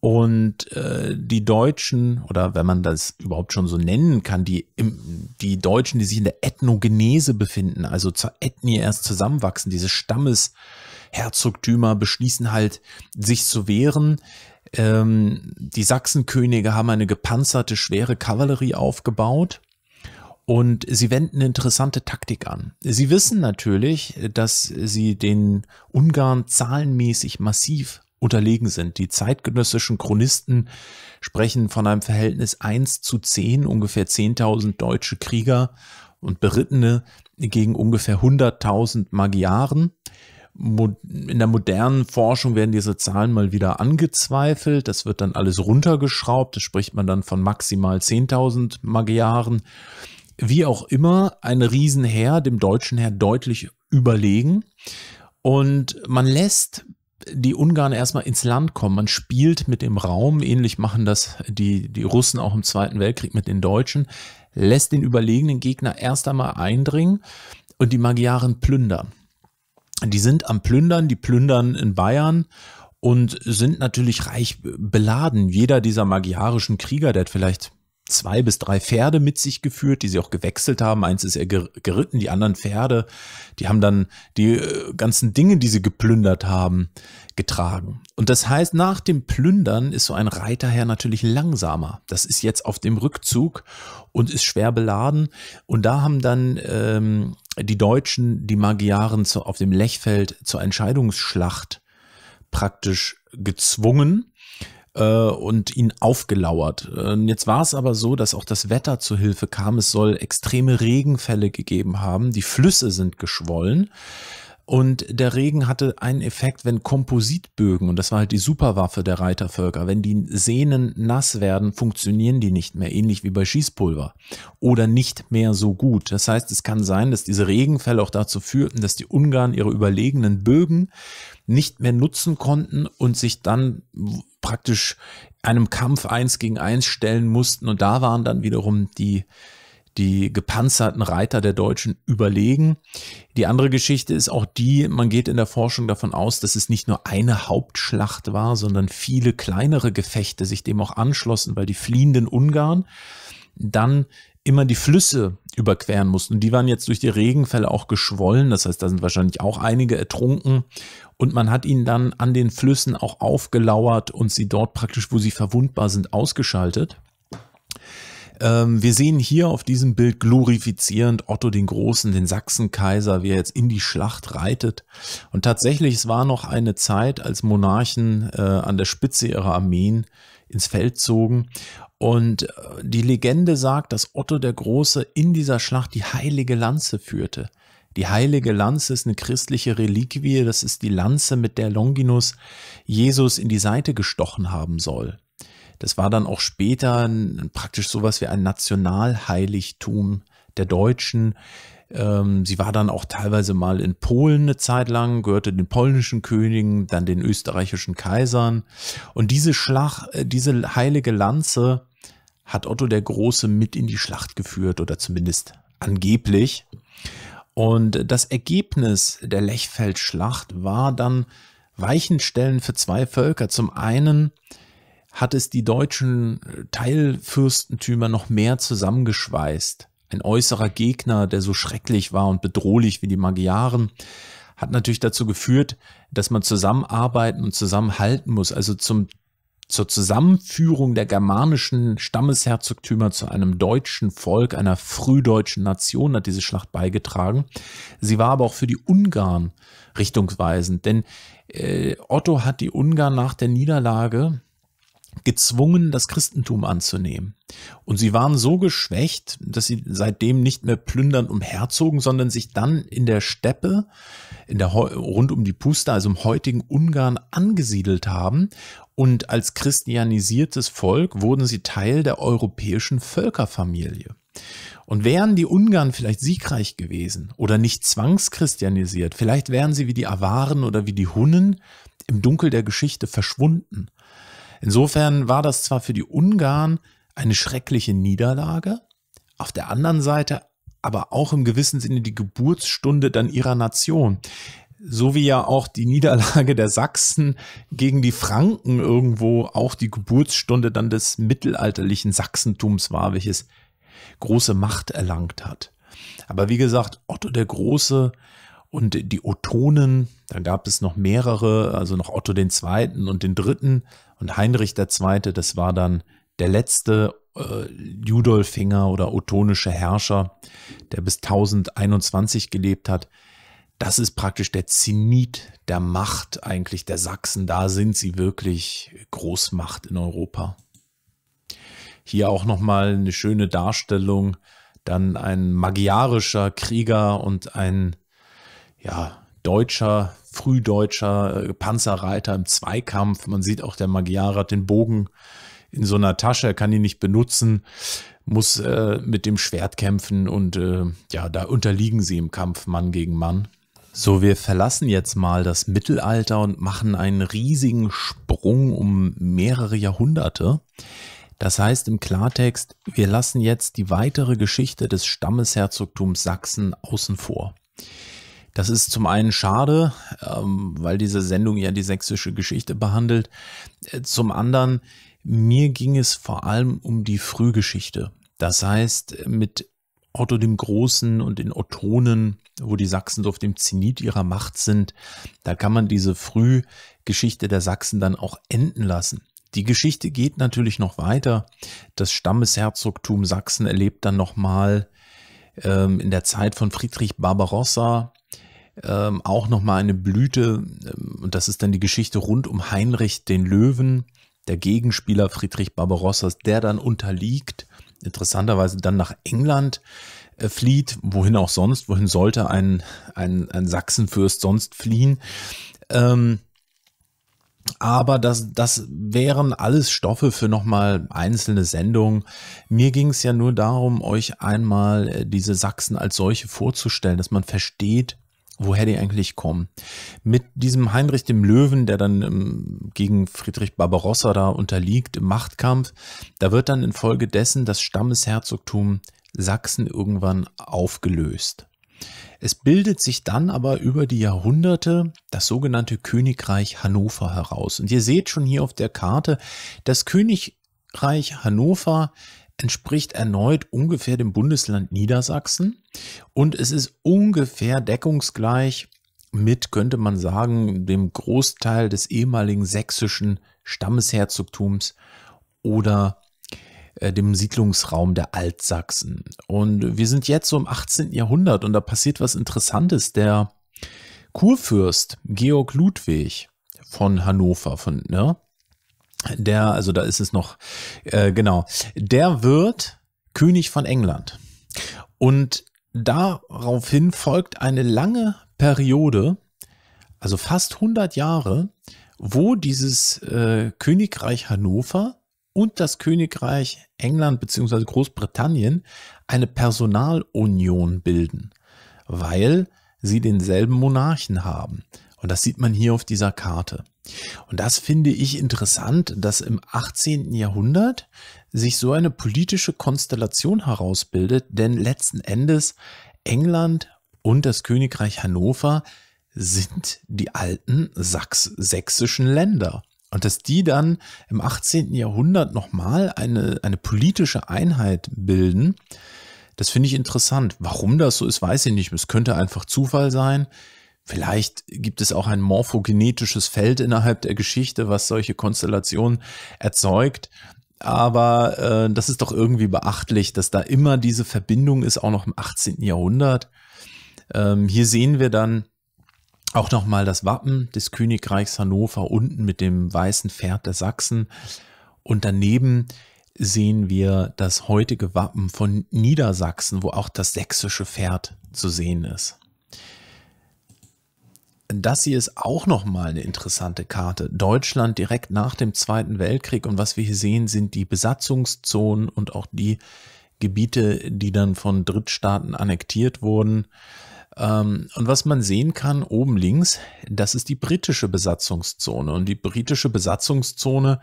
[SPEAKER 1] Und äh, die Deutschen, oder wenn man das überhaupt schon so nennen kann, die, im, die Deutschen, die sich in der Ethnogenese befinden, also zur Ethnie erst zusammenwachsen, diese Stammesherzogtümer beschließen halt, sich zu wehren. Ähm, die Sachsenkönige haben eine gepanzerte, schwere Kavallerie aufgebaut und sie wenden eine interessante Taktik an. Sie wissen natürlich, dass sie den Ungarn zahlenmäßig massiv unterlegen sind. Die zeitgenössischen Chronisten sprechen von einem Verhältnis 1 zu 10, ungefähr 10.000 deutsche Krieger und Berittene gegen ungefähr 100.000 Magyaren. In der modernen Forschung werden diese Zahlen mal wieder angezweifelt. Das wird dann alles runtergeschraubt. Das spricht man dann von maximal 10.000 Magyaren wie auch immer, ein Riesenheer dem deutschen Heer deutlich überlegen. Und man lässt die Ungarn erstmal ins Land kommen. Man spielt mit dem Raum. Ähnlich machen das die, die Russen auch im Zweiten Weltkrieg mit den Deutschen. Lässt den überlegenen Gegner erst einmal eindringen und die Magyaren plündern. Die sind am Plündern, die plündern in Bayern und sind natürlich reich beladen. Jeder dieser magyarischen Krieger, der hat vielleicht zwei bis drei Pferde mit sich geführt, die sie auch gewechselt haben. Eins ist er geritten, die anderen Pferde. Die haben dann die äh, ganzen Dinge, die sie geplündert haben, getragen. Und das heißt, nach dem Plündern ist so ein Reiterherr natürlich langsamer. Das ist jetzt auf dem Rückzug und ist schwer beladen. Und da haben dann ähm, die Deutschen die Magyaren zu, auf dem Lechfeld zur Entscheidungsschlacht praktisch gezwungen äh, und ihn aufgelauert. Äh, jetzt war es aber so, dass auch das Wetter zu Hilfe kam. Es soll extreme Regenfälle gegeben haben. Die Flüsse sind geschwollen. Und der Regen hatte einen Effekt, wenn Kompositbögen, und das war halt die Superwaffe der Reitervölker, wenn die Sehnen nass werden, funktionieren die nicht mehr, ähnlich wie bei Schießpulver. Oder nicht mehr so gut. Das heißt, es kann sein, dass diese Regenfälle auch dazu führten, dass die Ungarn ihre überlegenen Bögen nicht mehr nutzen konnten und sich dann praktisch einem Kampf eins gegen eins stellen mussten. Und da waren dann wiederum die die gepanzerten Reiter der Deutschen überlegen. Die andere Geschichte ist auch die, man geht in der Forschung davon aus, dass es nicht nur eine Hauptschlacht war, sondern viele kleinere Gefechte sich dem auch anschlossen, weil die fliehenden Ungarn dann immer die Flüsse überqueren mussten. die waren jetzt durch die Regenfälle auch geschwollen. Das heißt, da sind wahrscheinlich auch einige ertrunken. Und man hat ihnen dann an den Flüssen auch aufgelauert und sie dort praktisch, wo sie verwundbar sind, ausgeschaltet. Ähm, wir sehen hier auf diesem Bild glorifizierend Otto den Großen, den Sachsenkaiser, wie er jetzt in die Schlacht reitet. Und tatsächlich, es war noch eine Zeit, als Monarchen äh, an der Spitze ihrer Armeen ins Feld zogen. Und äh, die Legende sagt, dass Otto der Große in dieser Schlacht die heilige Lanze führte. Die heilige Lanze ist eine christliche Reliquie, das ist die Lanze, mit der Longinus Jesus in die Seite gestochen haben soll. Das war dann auch später praktisch sowas wie ein Nationalheiligtum der Deutschen. Ähm, sie war dann auch teilweise mal in Polen eine Zeit lang, gehörte den polnischen Königen, dann den österreichischen Kaisern. Und diese Schlacht, äh, diese heilige Lanze hat Otto der Große mit in die Schlacht geführt oder zumindest angeblich. Und das Ergebnis der Lechfeldschlacht war dann Weichenstellen für zwei Völker. Zum einen hat es die deutschen äh, Teilfürstentümer noch mehr zusammengeschweißt. Ein äußerer Gegner, der so schrecklich war und bedrohlich wie die Magyaren, hat natürlich dazu geführt, dass man zusammenarbeiten und zusammenhalten muss. Also zum, zur Zusammenführung der germanischen Stammesherzogtümer zu einem deutschen Volk, einer frühdeutschen Nation hat diese Schlacht beigetragen. Sie war aber auch für die Ungarn richtungsweisend, denn äh, Otto hat die Ungarn nach der Niederlage gezwungen, das Christentum anzunehmen. Und sie waren so geschwächt, dass sie seitdem nicht mehr plündernd umherzogen, sondern sich dann in der Steppe, in der, rund um die Pusta, also im heutigen Ungarn, angesiedelt haben. Und als christianisiertes Volk wurden sie Teil der europäischen Völkerfamilie. Und wären die Ungarn vielleicht siegreich gewesen oder nicht zwangschristianisiert, vielleicht wären sie wie die Awaren oder wie die Hunnen im Dunkel der Geschichte verschwunden. Insofern war das zwar für die Ungarn eine schreckliche Niederlage, auf der anderen Seite aber auch im gewissen Sinne die Geburtsstunde dann ihrer Nation. So wie ja auch die Niederlage der Sachsen gegen die Franken irgendwo auch die Geburtsstunde dann des mittelalterlichen Sachsentums war, welches große Macht erlangt hat. Aber wie gesagt, Otto der Große und die Otonen, da gab es noch mehrere, also noch Otto den Zweiten und den Dritten und Heinrich der Zweite, das war dann der letzte äh, Judolfinger oder otonische Herrscher, der bis 1021 gelebt hat. Das ist praktisch der Zenit der Macht eigentlich der Sachsen. Da sind sie wirklich Großmacht in Europa. Hier auch nochmal eine schöne Darstellung. Dann ein magyarischer Krieger und ein ja, deutscher, frühdeutscher äh, Panzerreiter im Zweikampf. Man sieht auch, der Magyar hat den Bogen in so einer Tasche, er kann ihn nicht benutzen, muss äh, mit dem Schwert kämpfen und äh, ja, da unterliegen sie im Kampf Mann gegen Mann. So, wir verlassen jetzt mal das Mittelalter und machen einen riesigen Sprung um mehrere Jahrhunderte. Das heißt im Klartext, wir lassen jetzt die weitere Geschichte des Stammesherzogtums Sachsen außen vor. Das ist zum einen schade, ähm, weil diese Sendung ja die sächsische Geschichte behandelt. Äh, zum anderen, mir ging es vor allem um die Frühgeschichte. Das heißt, mit Otto dem Großen und den Ottonen, wo die Sachsen so auf dem Zenit ihrer Macht sind, da kann man diese Frühgeschichte der Sachsen dann auch enden lassen. Die Geschichte geht natürlich noch weiter. Das Stammesherzogtum Sachsen erlebt dann nochmal ähm, in der Zeit von Friedrich Barbarossa ähm, auch nochmal eine Blüte, ähm, und das ist dann die Geschichte rund um Heinrich den Löwen, der Gegenspieler Friedrich Barbarossas, der dann unterliegt, interessanterweise dann nach England äh, flieht, wohin auch sonst, wohin sollte ein, ein, ein Sachsenfürst sonst fliehen. Ähm, aber das, das wären alles Stoffe für nochmal einzelne Sendungen. Mir ging es ja nur darum, euch einmal äh, diese Sachsen als solche vorzustellen, dass man versteht, woher die eigentlich kommen. Mit diesem Heinrich dem Löwen, der dann ähm, gegen Friedrich Barbarossa da unterliegt im Machtkampf, da wird dann infolgedessen das Stammesherzogtum Sachsen irgendwann aufgelöst. Es bildet sich dann aber über die Jahrhunderte das sogenannte Königreich Hannover heraus. Und ihr seht schon hier auf der Karte, das Königreich Hannover entspricht erneut ungefähr dem Bundesland Niedersachsen und es ist ungefähr deckungsgleich mit, könnte man sagen, dem Großteil des ehemaligen sächsischen Stammesherzogtums oder äh, dem Siedlungsraum der Altsachsen. Und wir sind jetzt so im 18. Jahrhundert und da passiert was Interessantes. Der Kurfürst Georg Ludwig von Hannover, von, ne, der, also da ist es noch, äh, genau, der wird König von England. Und daraufhin folgt eine lange Periode, also fast 100 Jahre, wo dieses äh, Königreich Hannover und das Königreich England bzw. Großbritannien eine Personalunion bilden, weil sie denselben Monarchen haben. Und das sieht man hier auf dieser Karte. Und das finde ich interessant, dass im 18. Jahrhundert sich so eine politische Konstellation herausbildet, denn letzten Endes England und das Königreich Hannover sind die alten sächsischen Länder. Und dass die dann im 18. Jahrhundert nochmal eine, eine politische Einheit bilden, das finde ich interessant. Warum das so ist, weiß ich nicht. Es könnte einfach Zufall sein. Vielleicht gibt es auch ein morphogenetisches Feld innerhalb der Geschichte, was solche Konstellationen erzeugt. Aber äh, das ist doch irgendwie beachtlich, dass da immer diese Verbindung ist, auch noch im 18. Jahrhundert. Ähm, hier sehen wir dann auch nochmal das Wappen des Königreichs Hannover unten mit dem weißen Pferd der Sachsen. Und daneben sehen wir das heutige Wappen von Niedersachsen, wo auch das sächsische Pferd zu sehen ist das hier ist auch nochmal eine interessante Karte. Deutschland direkt nach dem Zweiten Weltkrieg und was wir hier sehen, sind die Besatzungszonen und auch die Gebiete, die dann von Drittstaaten annektiert wurden. Ähm, und was man sehen kann, oben links, das ist die britische Besatzungszone. Und die britische Besatzungszone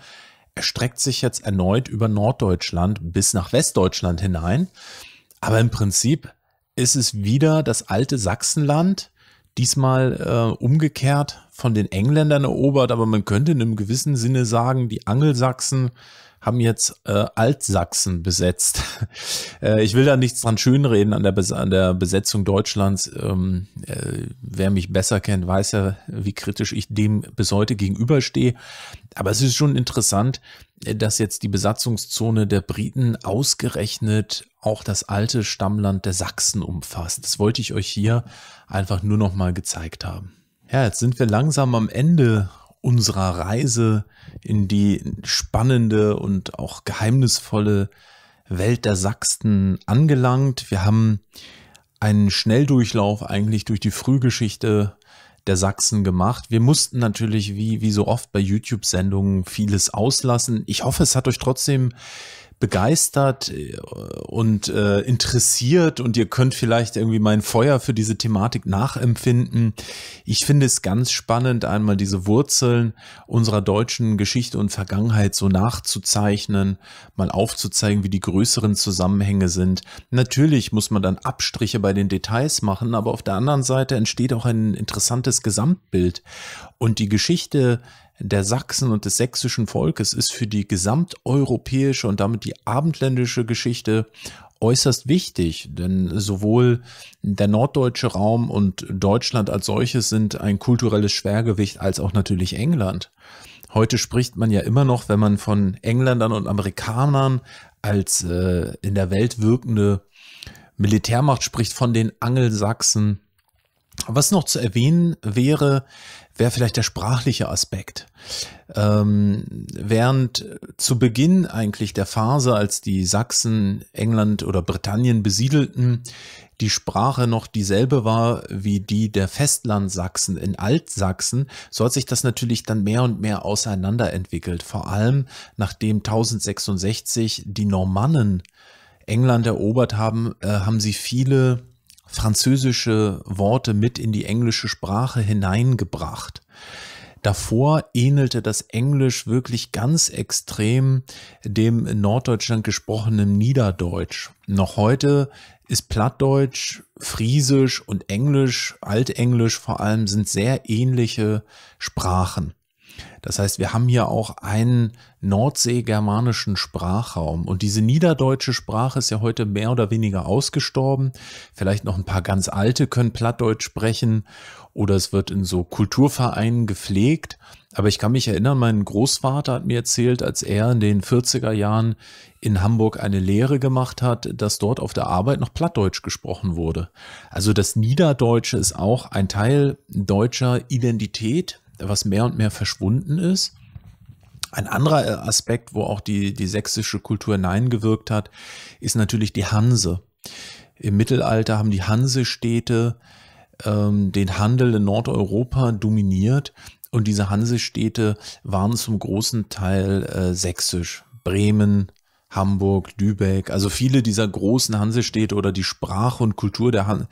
[SPEAKER 1] erstreckt sich jetzt erneut über Norddeutschland bis nach Westdeutschland hinein. Aber im Prinzip ist es wieder das alte Sachsenland, diesmal äh, umgekehrt von den Engländern erobert, aber man könnte in einem gewissen Sinne sagen, die Angelsachsen haben jetzt äh, Altsachsen besetzt. äh, ich will da nichts dran schönreden an der, Bes an der Besetzung Deutschlands. Ähm, äh, wer mich besser kennt, weiß ja, wie kritisch ich dem bis heute gegenüberstehe. Aber es ist schon interessant, äh, dass jetzt die Besatzungszone der Briten ausgerechnet auch das alte Stammland der Sachsen umfasst. Das wollte ich euch hier einfach nur noch mal gezeigt haben. Ja, jetzt sind wir langsam am Ende unserer Reise in die spannende und auch geheimnisvolle Welt der Sachsen angelangt. Wir haben einen Schnelldurchlauf eigentlich durch die Frühgeschichte der Sachsen gemacht. Wir mussten natürlich, wie, wie so oft bei YouTube-Sendungen, vieles auslassen. Ich hoffe, es hat euch trotzdem begeistert äh, und äh, interessiert und ihr könnt vielleicht irgendwie mein Feuer für diese Thematik nachempfinden. Ich finde es ganz spannend, einmal diese Wurzeln unserer deutschen Geschichte und Vergangenheit so nachzuzeichnen, mal aufzuzeigen, wie die größeren Zusammenhänge sind. Natürlich muss man dann Abstriche bei den Details machen, aber auf der anderen Seite entsteht auch ein interessantes Gesamtbild und die Geschichte der Sachsen und des sächsischen Volkes ist für die gesamteuropäische und damit die abendländische Geschichte äußerst wichtig, denn sowohl der norddeutsche Raum und Deutschland als solches sind ein kulturelles Schwergewicht als auch natürlich England. Heute spricht man ja immer noch, wenn man von Engländern und Amerikanern als äh, in der Welt wirkende Militärmacht spricht, von den Angelsachsen. Was noch zu erwähnen wäre, wäre vielleicht der sprachliche Aspekt. Ähm, während zu Beginn eigentlich der Phase, als die Sachsen, England oder Britannien besiedelten, die Sprache noch dieselbe war wie die der Festlandsachsen in Altsachsen, so hat sich das natürlich dann mehr und mehr auseinanderentwickelt. Vor allem nachdem 1066 die Normannen England erobert haben, äh, haben sie viele französische Worte mit in die englische Sprache hineingebracht. Davor ähnelte das Englisch wirklich ganz extrem dem in Norddeutschland gesprochenen Niederdeutsch. Noch heute ist Plattdeutsch, Friesisch und Englisch, Altenglisch vor allem, sind sehr ähnliche Sprachen. Das heißt, wir haben hier auch einen nordsee-germanischen Sprachraum. Und diese niederdeutsche Sprache ist ja heute mehr oder weniger ausgestorben. Vielleicht noch ein paar ganz alte können Plattdeutsch sprechen oder es wird in so Kulturvereinen gepflegt. Aber ich kann mich erinnern, mein Großvater hat mir erzählt, als er in den 40er Jahren in Hamburg eine Lehre gemacht hat, dass dort auf der Arbeit noch Plattdeutsch gesprochen wurde. Also das Niederdeutsche ist auch ein Teil deutscher Identität was mehr und mehr verschwunden ist. Ein anderer äh, Aspekt, wo auch die, die sächsische Kultur hineingewirkt hat, ist natürlich die Hanse. Im Mittelalter haben die Hansestädte ähm, den Handel in Nordeuropa dominiert und diese Hansestädte waren zum großen Teil äh, sächsisch. Bremen, Hamburg, Lübeck, also viele dieser großen Hansestädte oder die Sprache und Kultur der Han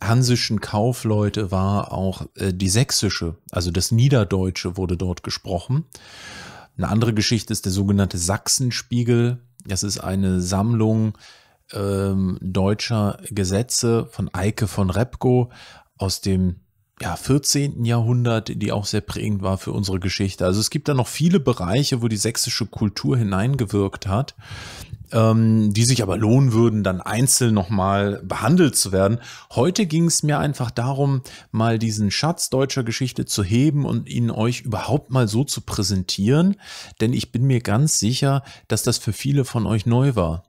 [SPEAKER 1] hansischen Kaufleute war auch äh, die sächsische, also das Niederdeutsche wurde dort gesprochen. Eine andere Geschichte ist der sogenannte Sachsenspiegel. Das ist eine Sammlung ähm, deutscher Gesetze von Eike von Repko aus dem ja, 14. Jahrhundert, die auch sehr prägend war für unsere Geschichte. Also es gibt da noch viele Bereiche, wo die sächsische Kultur hineingewirkt hat, ähm, die sich aber lohnen würden, dann einzeln nochmal behandelt zu werden. Heute ging es mir einfach darum, mal diesen Schatz deutscher Geschichte zu heben und ihn euch überhaupt mal so zu präsentieren, denn ich bin mir ganz sicher, dass das für viele von euch neu war.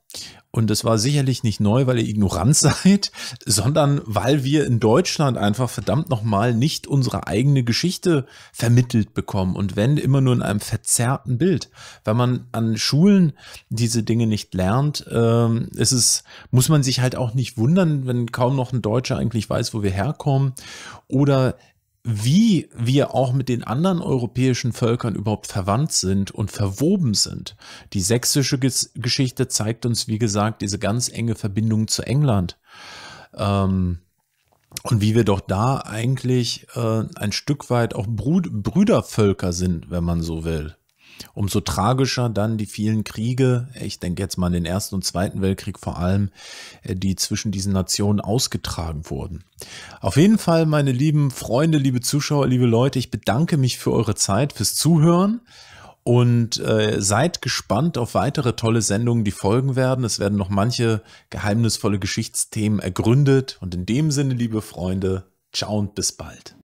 [SPEAKER 1] Und das war sicherlich nicht neu, weil ihr ignorant seid, sondern weil wir in Deutschland einfach verdammt nochmal nicht unsere eigene Geschichte vermittelt bekommen. Und wenn immer nur in einem verzerrten Bild. Wenn man an Schulen diese Dinge nicht lernt, ähm, ist es, muss man sich halt auch nicht wundern, wenn kaum noch ein Deutscher eigentlich weiß, wo wir herkommen. Oder wie wir auch mit den anderen europäischen Völkern überhaupt verwandt sind und verwoben sind. Die sächsische Geschichte zeigt uns, wie gesagt, diese ganz enge Verbindung zu England. Ähm, und wie wir doch da eigentlich äh, ein Stück weit auch Brü Brüdervölker sind, wenn man so will umso tragischer dann die vielen Kriege, ich denke jetzt mal an den Ersten und Zweiten Weltkrieg vor allem, äh, die zwischen diesen Nationen ausgetragen wurden. Auf jeden Fall, meine lieben Freunde, liebe Zuschauer, liebe Leute, ich bedanke mich für eure Zeit, fürs Zuhören. Und äh, seid gespannt auf weitere tolle Sendungen, die folgen werden. Es werden noch manche geheimnisvolle Geschichtsthemen ergründet. Und in dem Sinne, liebe Freunde, ciao und bis bald.